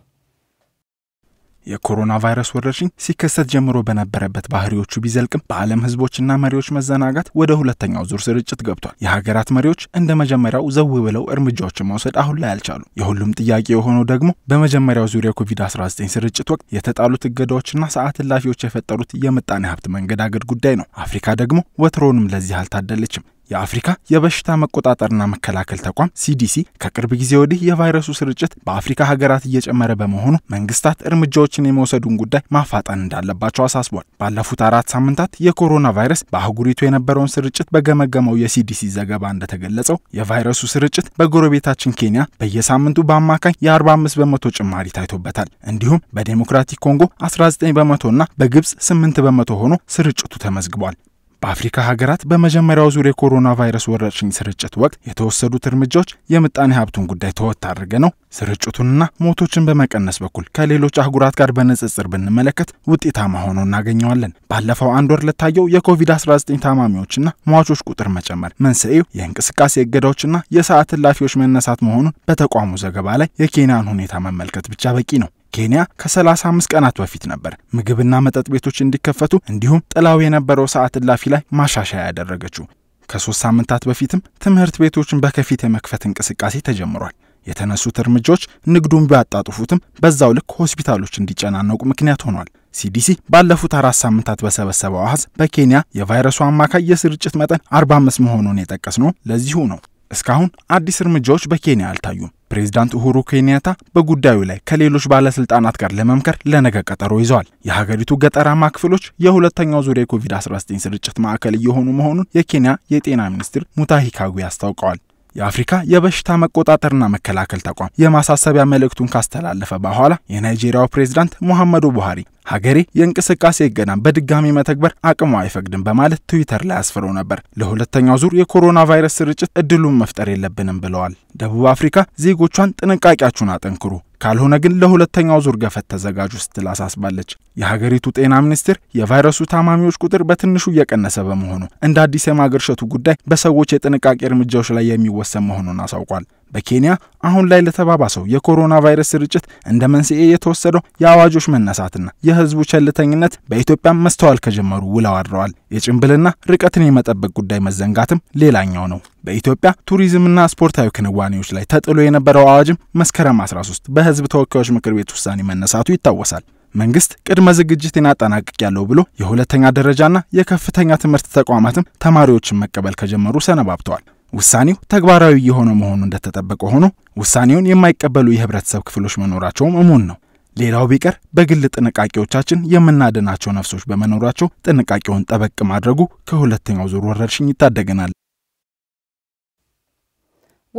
የኮሮና ቫይረስ ወረርሽኝ ሲከሰት ጀምሮ በነበረበት ባህሪዎቹ ቢዘልቅም በዓለም ህዝቦችና መሪዎች መዘናጋት ወደ ሁለተኛው ዙር ስርጭት ገብቷል። የሀገራት መሪዎች እንደ መጀመሪያው ዘው ብለው እርምጃዎችን መውሰድ አሁን ላይ አልቻሉ። የሁሉም ጥያቄ የሆነው ደግሞ በመጀመሪያው ዙር የኮቪድ-19 ስርጭት ወቅት የተጣሉት እገዳዎችና ሰዓት እላፊዎች የፈጠሩት የምጣኔ ሀብት መንገዳገድ ጉዳይ ነው። አፍሪካ ደግሞ ወትሮውንም ለዚህ አልታደለችም። የአፍሪካ የበሽታ መቆጣጠርና መከላከል ተቋም ሲዲሲ ከቅርብ ጊዜ ወዲህ የቫይረሱ ስርጭት በአፍሪካ ሀገራት እየጨመረ በመሆኑ መንግስታት እርምጃዎችን የመውሰዱን ጉዳይ ማፋጠን እንዳለባቸው አሳስቧል። ባለፉት አራት ሳምንታት የኮሮና ቫይረስ በአህጉሪቱ የነበረውን ስርጭት በገመገመው የሲዲሲ ዘገባ እንደተገለጸው የቫይረሱ ስርጭት በጎረቤታችን ኬንያ በየሳምንቱ በአማካኝ የ45 በመቶ ጭማሪ ታይቶበታል። እንዲሁም በዴሞክራቲክ ኮንጎ 19 በመቶና በግብፅ 8 በመቶ ሆኖ ስርጭቱ ተመዝግቧል። በአፍሪካ ሀገራት በመጀመሪያው ዙር የኮሮና ቫይረስ ወረርሽኝ ስርጭት ወቅት የተወሰዱት እርምጃዎች የምጣኔ ሀብቱን ጉዳይ ተወት አድርገ ነው ስርጭቱንና ሞቶችን በመቀነስ በኩል ከሌሎች አህጉራት ጋር በንጽጽር ብንመለከት ውጤታማ ሆኖ እናገኘዋለን። ባለፈው አንድ ወር ለታየው የኮቪድ-19 ታማሚዎችና ሟቾች ቁጥር መጨመር መንስኤው የእንቅስቃሴ እገዳዎችና የሰዓት እላፊዎች መነሳት መሆኑን በተቋሙ ዘገባ ላይ የኬንያን ሁኔታ መመልከት ብቻ በቂ ነው። ኬንያ ከ35 ቀናት በፊት ነበር ምግብና መጠጥ ቤቶች እንዲከፈቱ እንዲሁም ጥላው የነበረው ሰዓት እላፊ ላይ ማሻሻያ ያደረገችው። ከሶስት ሳምንታት በፊትም ትምህርት ቤቶችን በከፊት የመክፈት እንቅስቃሴ ተጀምሯል። የተነሱት እርምጃዎች ንግዱን ቢያጣጥፉትም በዛው ልክ ሆስፒታሎች እንዲጨናነቁ ምክንያት ሆኗል። ሲዲሲ ባለፉት አራት ሳምንታት በሰበሰበው አሃዝ በኬንያ የቫይረሱ አማካይ የስርጭት መጠን 45 መሆኑን የጠቀስ ነው ለዚሁ ነው። እስካሁን አዲስ እርምጃዎች በኬንያ አልታዩም። ፕሬዚዳንት ኡሁሩ ኬንያታ በጉዳዩ ላይ ከሌሎች ባለስልጣናት ጋር ለመምከር ለነገ ቀጠሮ ይዘዋል። የሀገሪቱ ገጠራማ ክፍሎች የሁለተኛው ዙሪያ የኮቪድ-19 ስርጭት ማዕከል እየሆኑ መሆኑን የኬንያ የጤና ሚኒስትር ሙታሂ ካጉያ አስታውቀዋል። የአፍሪካ የበሽታ መቆጣጠርና መከላከል ተቋም የማሳሰቢያ መልእክቱን ካስተላለፈ በኋላ የናይጄሪያው ፕሬዝዳንት ሙሐመዱ ቡሃሪ ሀገሬ የእንቅስቃሴ እገዳን በድጋሚ መተግበር አቅሟ አይፈቅድም በማለት ትዊተር ላይ አስፍረው ነበር። ለሁለተኛው ዙር የኮሮና ቫይረስ ስርጭት እድሉን መፍጠር የለብንም ብለዋል። ደቡብ አፍሪካ ዜጎቿን ጥንቃቄያችሁን አጠንክሩ፣ ካልሆነ ግን ለሁለተኛው ዙር ገፈት ተዘጋጁ ስትል አሳስባለች። የሀገሪቱ ጤና ሚኒስቴር የቫይረሱ ታማሚዎች ቁጥር በትንሹ እየቀነሰ በመሆኑ እንደ አዲስ የማገርሸቱ ጉዳይ በሰዎች የጥንቃቄ እርምጃዎች ላይ የሚወሰን መሆኑን አሳውቋል። በኬንያ አሁን ላይ ለተባባሰው የኮሮና ቫይረስ ስርጭት እንደ መንስኤ የተወሰደው የአዋጆች መነሳትና የህዝቡ ቸልተኝነት በኢትዮጵያ መስተዋል ከጀመሩ ውለው አድረዋል። የጭንብልና ርቀትን የመጠበቅ ጉዳይ መዘንጋትም ሌላኛው ነው። በኢትዮጵያ ቱሪዝምና ስፖርታዊ ክንዋኔዎች ላይ ተጥሎ የነበረው አዋጅም መስከረም 13 በህዝብ ተወካዮች ምክር ቤት ውሳኔ መነሳቱ ይታወሳል። መንግስት ቅድመ ዝግጅትን አጠናቅቅ ያለው ብሎ የሁለተኛ ደረጃና የከፍተኛ ትምህርት ተቋማትም ተማሪዎችን መቀበል ከጀመሩ ሰነባብተዋል። ውሳኔው ተግባራዊ የሆነ መሆኑ እንደተጠበቀ ሆኖ ውሳኔውን የማይቀበሉ የህብረተሰብ ክፍሎች መኖራቸውም እሙን ነው። ሌላው ቢቀር በግል ጥንቃቄዎቻችን የምናድናቸው ነፍሶች በመኖራቸው ጥንቃቄውን ጠበቅ ማድረጉ ከሁለተኛው ዙር ወረርሽኝ ይታደገናል።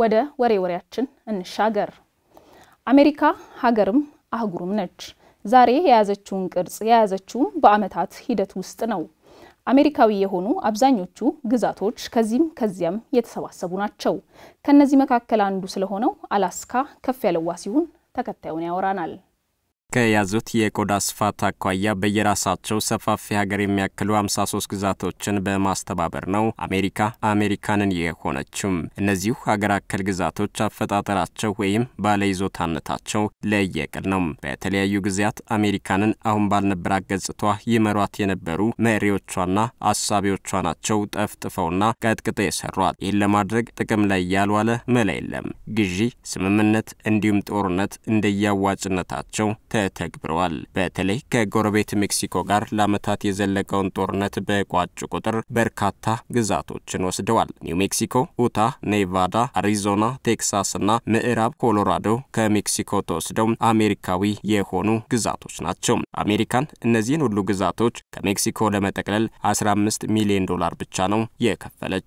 ወደ ወሬ ወሬያችን እንሻገር። አሜሪካ ሀገርም አህጉሩም ነች። ዛሬ የያዘችውን ቅርጽ የያዘችውም በአመታት ሂደት ውስጥ ነው። አሜሪካዊ የሆኑ አብዛኞቹ ግዛቶች ከዚህም ከዚያም የተሰባሰቡ ናቸው። ከነዚህ መካከል አንዱ ስለሆነው አላስካ ከፍ ያለዋ ሲሆን ተከታዩን ያወራናል። ከያዙት የቆዳ ስፋት አኳያ በየራሳቸው ሰፋፊ ሀገር የሚያክሉ 53 ግዛቶችን በማስተባበር ነው አሜሪካ አሜሪካንን የሆነችም። እነዚሁ ሀገር አከል ግዛቶች አፈጣጠራቸው ወይም ባለይዞታነታቸው ለየቅል ነው። በተለያዩ ጊዜያት አሜሪካንን አሁን ባልነበራት ገጽቷ ይመሯት የነበሩ መሪዎቿና አሳቢዎቿ ናቸው ጠፍጥፈውና ቀጥቅጠ የሰሯት። ይህን ለማድረግ ጥቅም ላይ ያልዋለ መላ የለም። ግዢ፣ ስምምነት እንዲሁም ጦርነት እንደየአዋጭነታቸው ተ ተተግብረዋል። በተለይ ከጎረቤት ሜክሲኮ ጋር ለዓመታት የዘለቀውን ጦርነት በቋጩ ቁጥር በርካታ ግዛቶችን ወስደዋል። ኒው ሜክሲኮ፣ ኡታ፣ ኔቫዳ፣ አሪዞና፣ ቴክሳስ እና ምዕራብ ኮሎራዶ ከሜክሲኮ ተወስደው አሜሪካዊ የሆኑ ግዛቶች ናቸው። አሜሪካን እነዚህን ሁሉ ግዛቶች ከሜክሲኮ ለመጠቅለል 15 ሚሊዮን ዶላር ብቻ ነው የከፈለችው።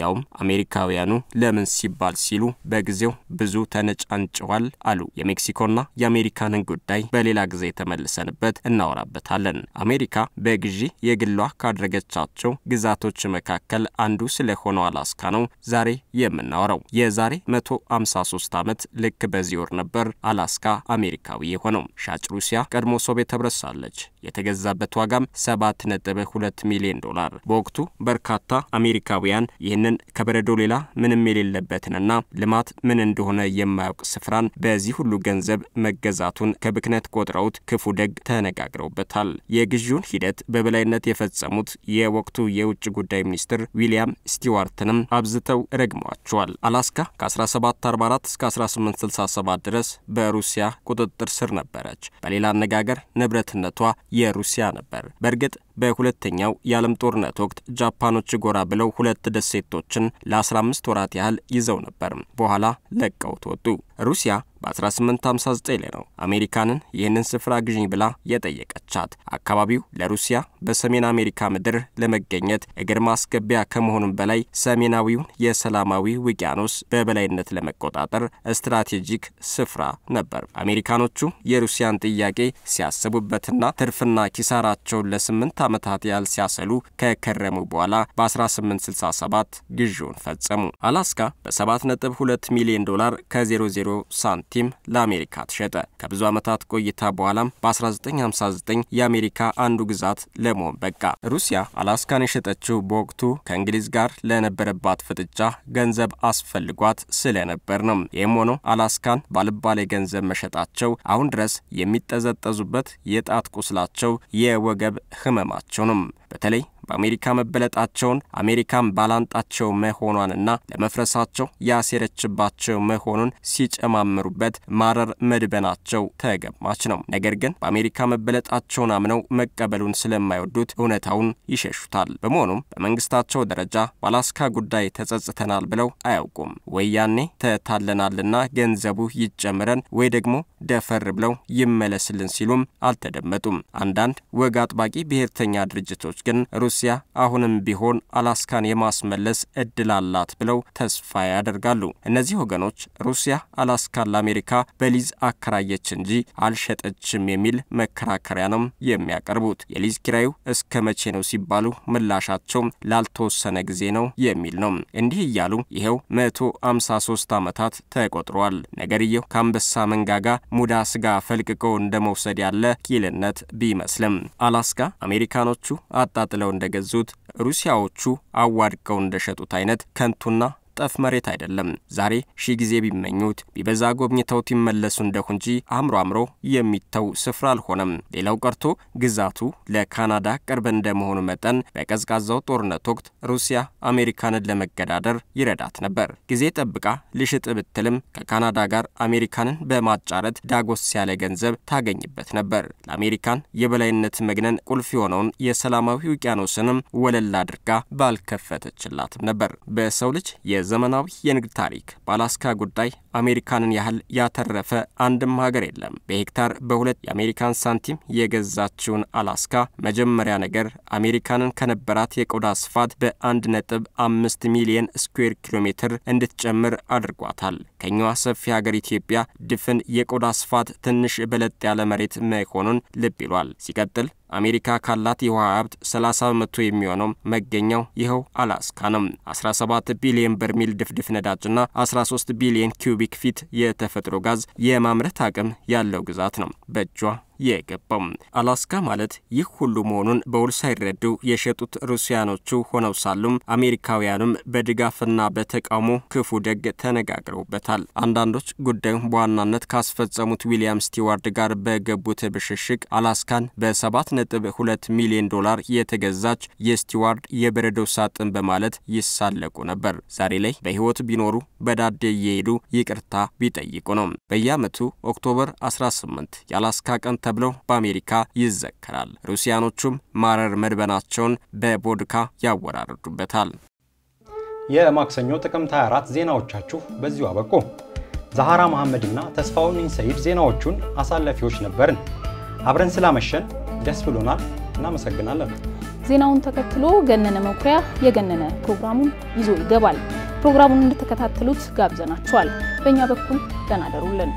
ያውም አሜሪካውያኑ ለምን ሲባል ሲሉ በጊዜው ብዙ ተነጫንጭዋል አሉ። የሜክሲኮና የአሜሪካንን ጉዳይ በሌላ ጊዜ ተመልሰንበት እናወራበታለን። አሜሪካ በግዢ የግሏ ካደረገቻቸው ግዛቶች መካከል አንዱ ስለሆነው አላስካ ነው ዛሬ የምናወራው። የዛሬ 153 ዓመት ልክ በዚህ ወር ነበር አላስካ አሜሪካዊ የሆነው። ሻጭ ሩሲያ ቀድሞ ሶቪየት ህብረት ሳለች የተገዛበት ዋጋም 7.2 ሚሊዮን ዶላር። በወቅቱ በርካታ አሜሪካውያን ይህንን ከበረዶ ሌላ ምንም የሌለበትንና ልማት ምን እንደሆነ የማያውቅ ስፍራን በዚህ ሁሉ ገንዘብ መገዛቱን ከብክነት ምክንያት ቆጥረውት ክፉ ደግ ተነጋግረውበታል። የግዢውን ሂደት በበላይነት የፈጸሙት የወቅቱ የውጭ ጉዳይ ሚኒስትር ዊሊያም ስቲዋርትንም አብዝተው ረግመዋቸዋል። አላስካ ከ1744 እስከ 1867 ድረስ በሩሲያ ቁጥጥር ስር ነበረች። በሌላ አነጋገር ንብረትነቷ የሩሲያ ነበር። በእርግጥ በሁለተኛው የዓለም ጦርነት ወቅት ጃፓኖች ጎራ ብለው ሁለት ደሴቶችን ለ15 ወራት ያህል ይዘው ነበር። በኋላ ለቀውት ወጡ። ሩሲያ በ1859 ላይ ነው አሜሪካንን ይህንን ስፍራ ግዥ ብላ የጠየቀቻት። አካባቢው ለሩሲያ በሰሜን አሜሪካ ምድር ለመገኘት እግር ማስገቢያ ከመሆኑም በላይ ሰሜናዊውን የሰላማዊ ውቅያኖስ በበላይነት ለመቆጣጠር ስትራቴጂክ ስፍራ ነበር። አሜሪካኖቹ የሩሲያን ጥያቄ ሲያስቡበትና ትርፍና ኪሳራቸውን ለስምንት ለሁለት ዓመታት ያህል ሲያሰሉ ከከረሙ በኋላ በ1867 ግዢውን ፈጸሙ። አላስካ በ7.2 ሚሊዮን ዶላር ከ00 ሳንቲም ለአሜሪካ ተሸጠ። ከብዙ ዓመታት ቆይታ በኋላም በ1959 የአሜሪካ አንዱ ግዛት ለመሆን በቃ። ሩሲያ አላስካን የሸጠችው በወቅቱ ከእንግሊዝ ጋር ለነበረባት ፍጥጫ ገንዘብ አስፈልጓት ስለነበር ነው። ይህም ሆኖ አላስካን ባልባሌ ገንዘብ መሸጣቸው አሁን ድረስ የሚጠዘጠዙበት የጣት ቁስላቸው የወገብ ህመም መደምደማቸውንም በተለይ በአሜሪካ መበለጣቸውን አሜሪካን ባላንጣቸው መሆኗንና ለመፍረሳቸው ያሴረችባቸው መሆኑን ሲጨማምሩበት ማረር መድበናቸው ተገማች ነው። ነገር ግን በአሜሪካ መበለጣቸውን አምነው መቀበሉን ስለማይወዱት እውነታውን ይሸሹታል። በመሆኑም በመንግስታቸው ደረጃ በአላስካ ጉዳይ ተጸጽተናል ብለው አያውቁም። ወያኔ ተታለናልና ገንዘቡ ይጨምረን ወይ ደግሞ ደፈር ብለው ይመለስልን ሲሉም አልተደመጡም። አንዳንድ ወግ አጥባቂ ብሔርተኛ ድርጅቶች ግን ሩሲያ ሩሲያ አሁንም ቢሆን አላስካን የማስመለስ እድል አላት ብለው ተስፋ ያደርጋሉ። እነዚህ ወገኖች ሩሲያ አላስካን ለአሜሪካ በሊዝ አከራየች እንጂ አልሸጠችም የሚል መከራከሪያ ነው የሚያቀርቡት። የሊዝ ኪራዩ እስከ መቼ ነው ሲባሉ ምላሻቸው ላልተወሰነ ጊዜ ነው የሚል ነው። እንዲህ እያሉ ይኸው 153 ዓመታት ተቆጥሯል። ነገርየው ከአንበሳ መንጋጋ ሙዳ ስጋ ፈልቅቆ እንደ መውሰድ ያለ ኪልነት ቢመስልም አላስካ አሜሪካኖቹ አጣጥለው እንደ እንደገዙት ሩሲያዎቹ አዋድቀው እንደሸጡት አይነት ከንቱና ጠፍ መሬት አይደለም። ዛሬ ሺ ጊዜ ቢመኙት ቢበዛ ጎብኝተውት ይመለሱ እንደሁ እንጂ አእምሮ አምሮ የሚተው ስፍራ አልሆነም። ሌላው ቀርቶ ግዛቱ ለካናዳ ቅርብ እንደመሆኑ መጠን በቀዝቃዛው ጦርነት ወቅት ሩሲያ አሜሪካንን ለመገዳደር ይረዳት ነበር። ጊዜ ጠብቃ ልሽጥ ብትልም ከካናዳ ጋር አሜሪካንን በማጫረት ዳጎስ ያለ ገንዘብ ታገኝበት ነበር። ለአሜሪካን የበላይነት መግነን ቁልፍ የሆነውን የሰላማዊ ውቅያኖስንም ወለል አድርጋ ባልከፈተችላትም ነበር። በሰው ልጅ የ ዘመናዊ የንግድ ታሪክ በአላስካ ጉዳይ አሜሪካንን ያህል ያተረፈ አንድም ሀገር የለም። በሄክታር በሁለት የአሜሪካን ሳንቲም የገዛችውን አላስካ መጀመሪያ ነገር አሜሪካንን ከነበራት የቆዳ ስፋት በአንድ ነጥብ አምስት ሚሊየን ስኩዌር ኪሎ ሜትር እንድትጨምር አድርጓታል። ከኛዋ ሰፊ ሀገር ኢትዮጵያ ድፍን የቆዳ ስፋት ትንሽ በለጥ ያለ መሬት መሆኑን ልብ ይሏል። ሲቀጥል አሜሪካ ካላት የውሃ ሀብት 30 በመቶ የሚሆነው መገኛው ይኸው አላስካ ነው። 17 ቢሊዮን በርሜል ድፍድፍ ነዳጅና 13 ቢሊዮን ኪዩቢክ ፊት የተፈጥሮ ጋዝ የማምረት አቅም ያለው ግዛት ነው በእጇ የገባው። አላስካ ማለት ይህ ሁሉ መሆኑን በውል ሳይረዱ የሸጡት ሩሲያኖቹ ሆነው ሳሉም አሜሪካውያኑም በድጋፍና በተቃውሞ ክፉ ደግ ተነጋግረውበታል። አንዳንዶች ጉዳዩን በዋናነት ካስፈጸሙት ዊሊያም ስቲዋርድ ጋር በገቡት ብሽሽቅ አላስካን በ7.2 ሚሊዮን ዶላር የተገዛች የስቲዋርድ የበረዶ ሳጥን በማለት ይሳለቁ ነበር። ዛሬ ላይ በሕይወት ቢኖሩ በዳዴ እየሄዱ ይቅርታ ቢጠይቁ ነው። በየአመቱ ኦክቶበር 18 የአላስካ ቀን ተብሎ በአሜሪካ ይዘከራል። ሩሲያኖቹም ማረር መድበናቸውን በቦድካ ያወራርዱበታል። የማክሰኞ ጥቅምት 24 ዜናዎቻችሁ በዚሁ አበቁ። ዛሃራ መሐመድና ተስፋውን ኢንሰይድ ዜናዎቹን አሳላፊዎች ነበርን። አብረን ስላመሸን ደስ ብሎናል። እናመሰግናለን። ዜናውን ተከትሎ ገነነ መኩሪያ የገነነ ፕሮግራሙን ይዞ ይገባል። ፕሮግራሙን እንድትከታተሉት ጋብዘናችኋል። በእኛ በኩል ደህና ደሩልን።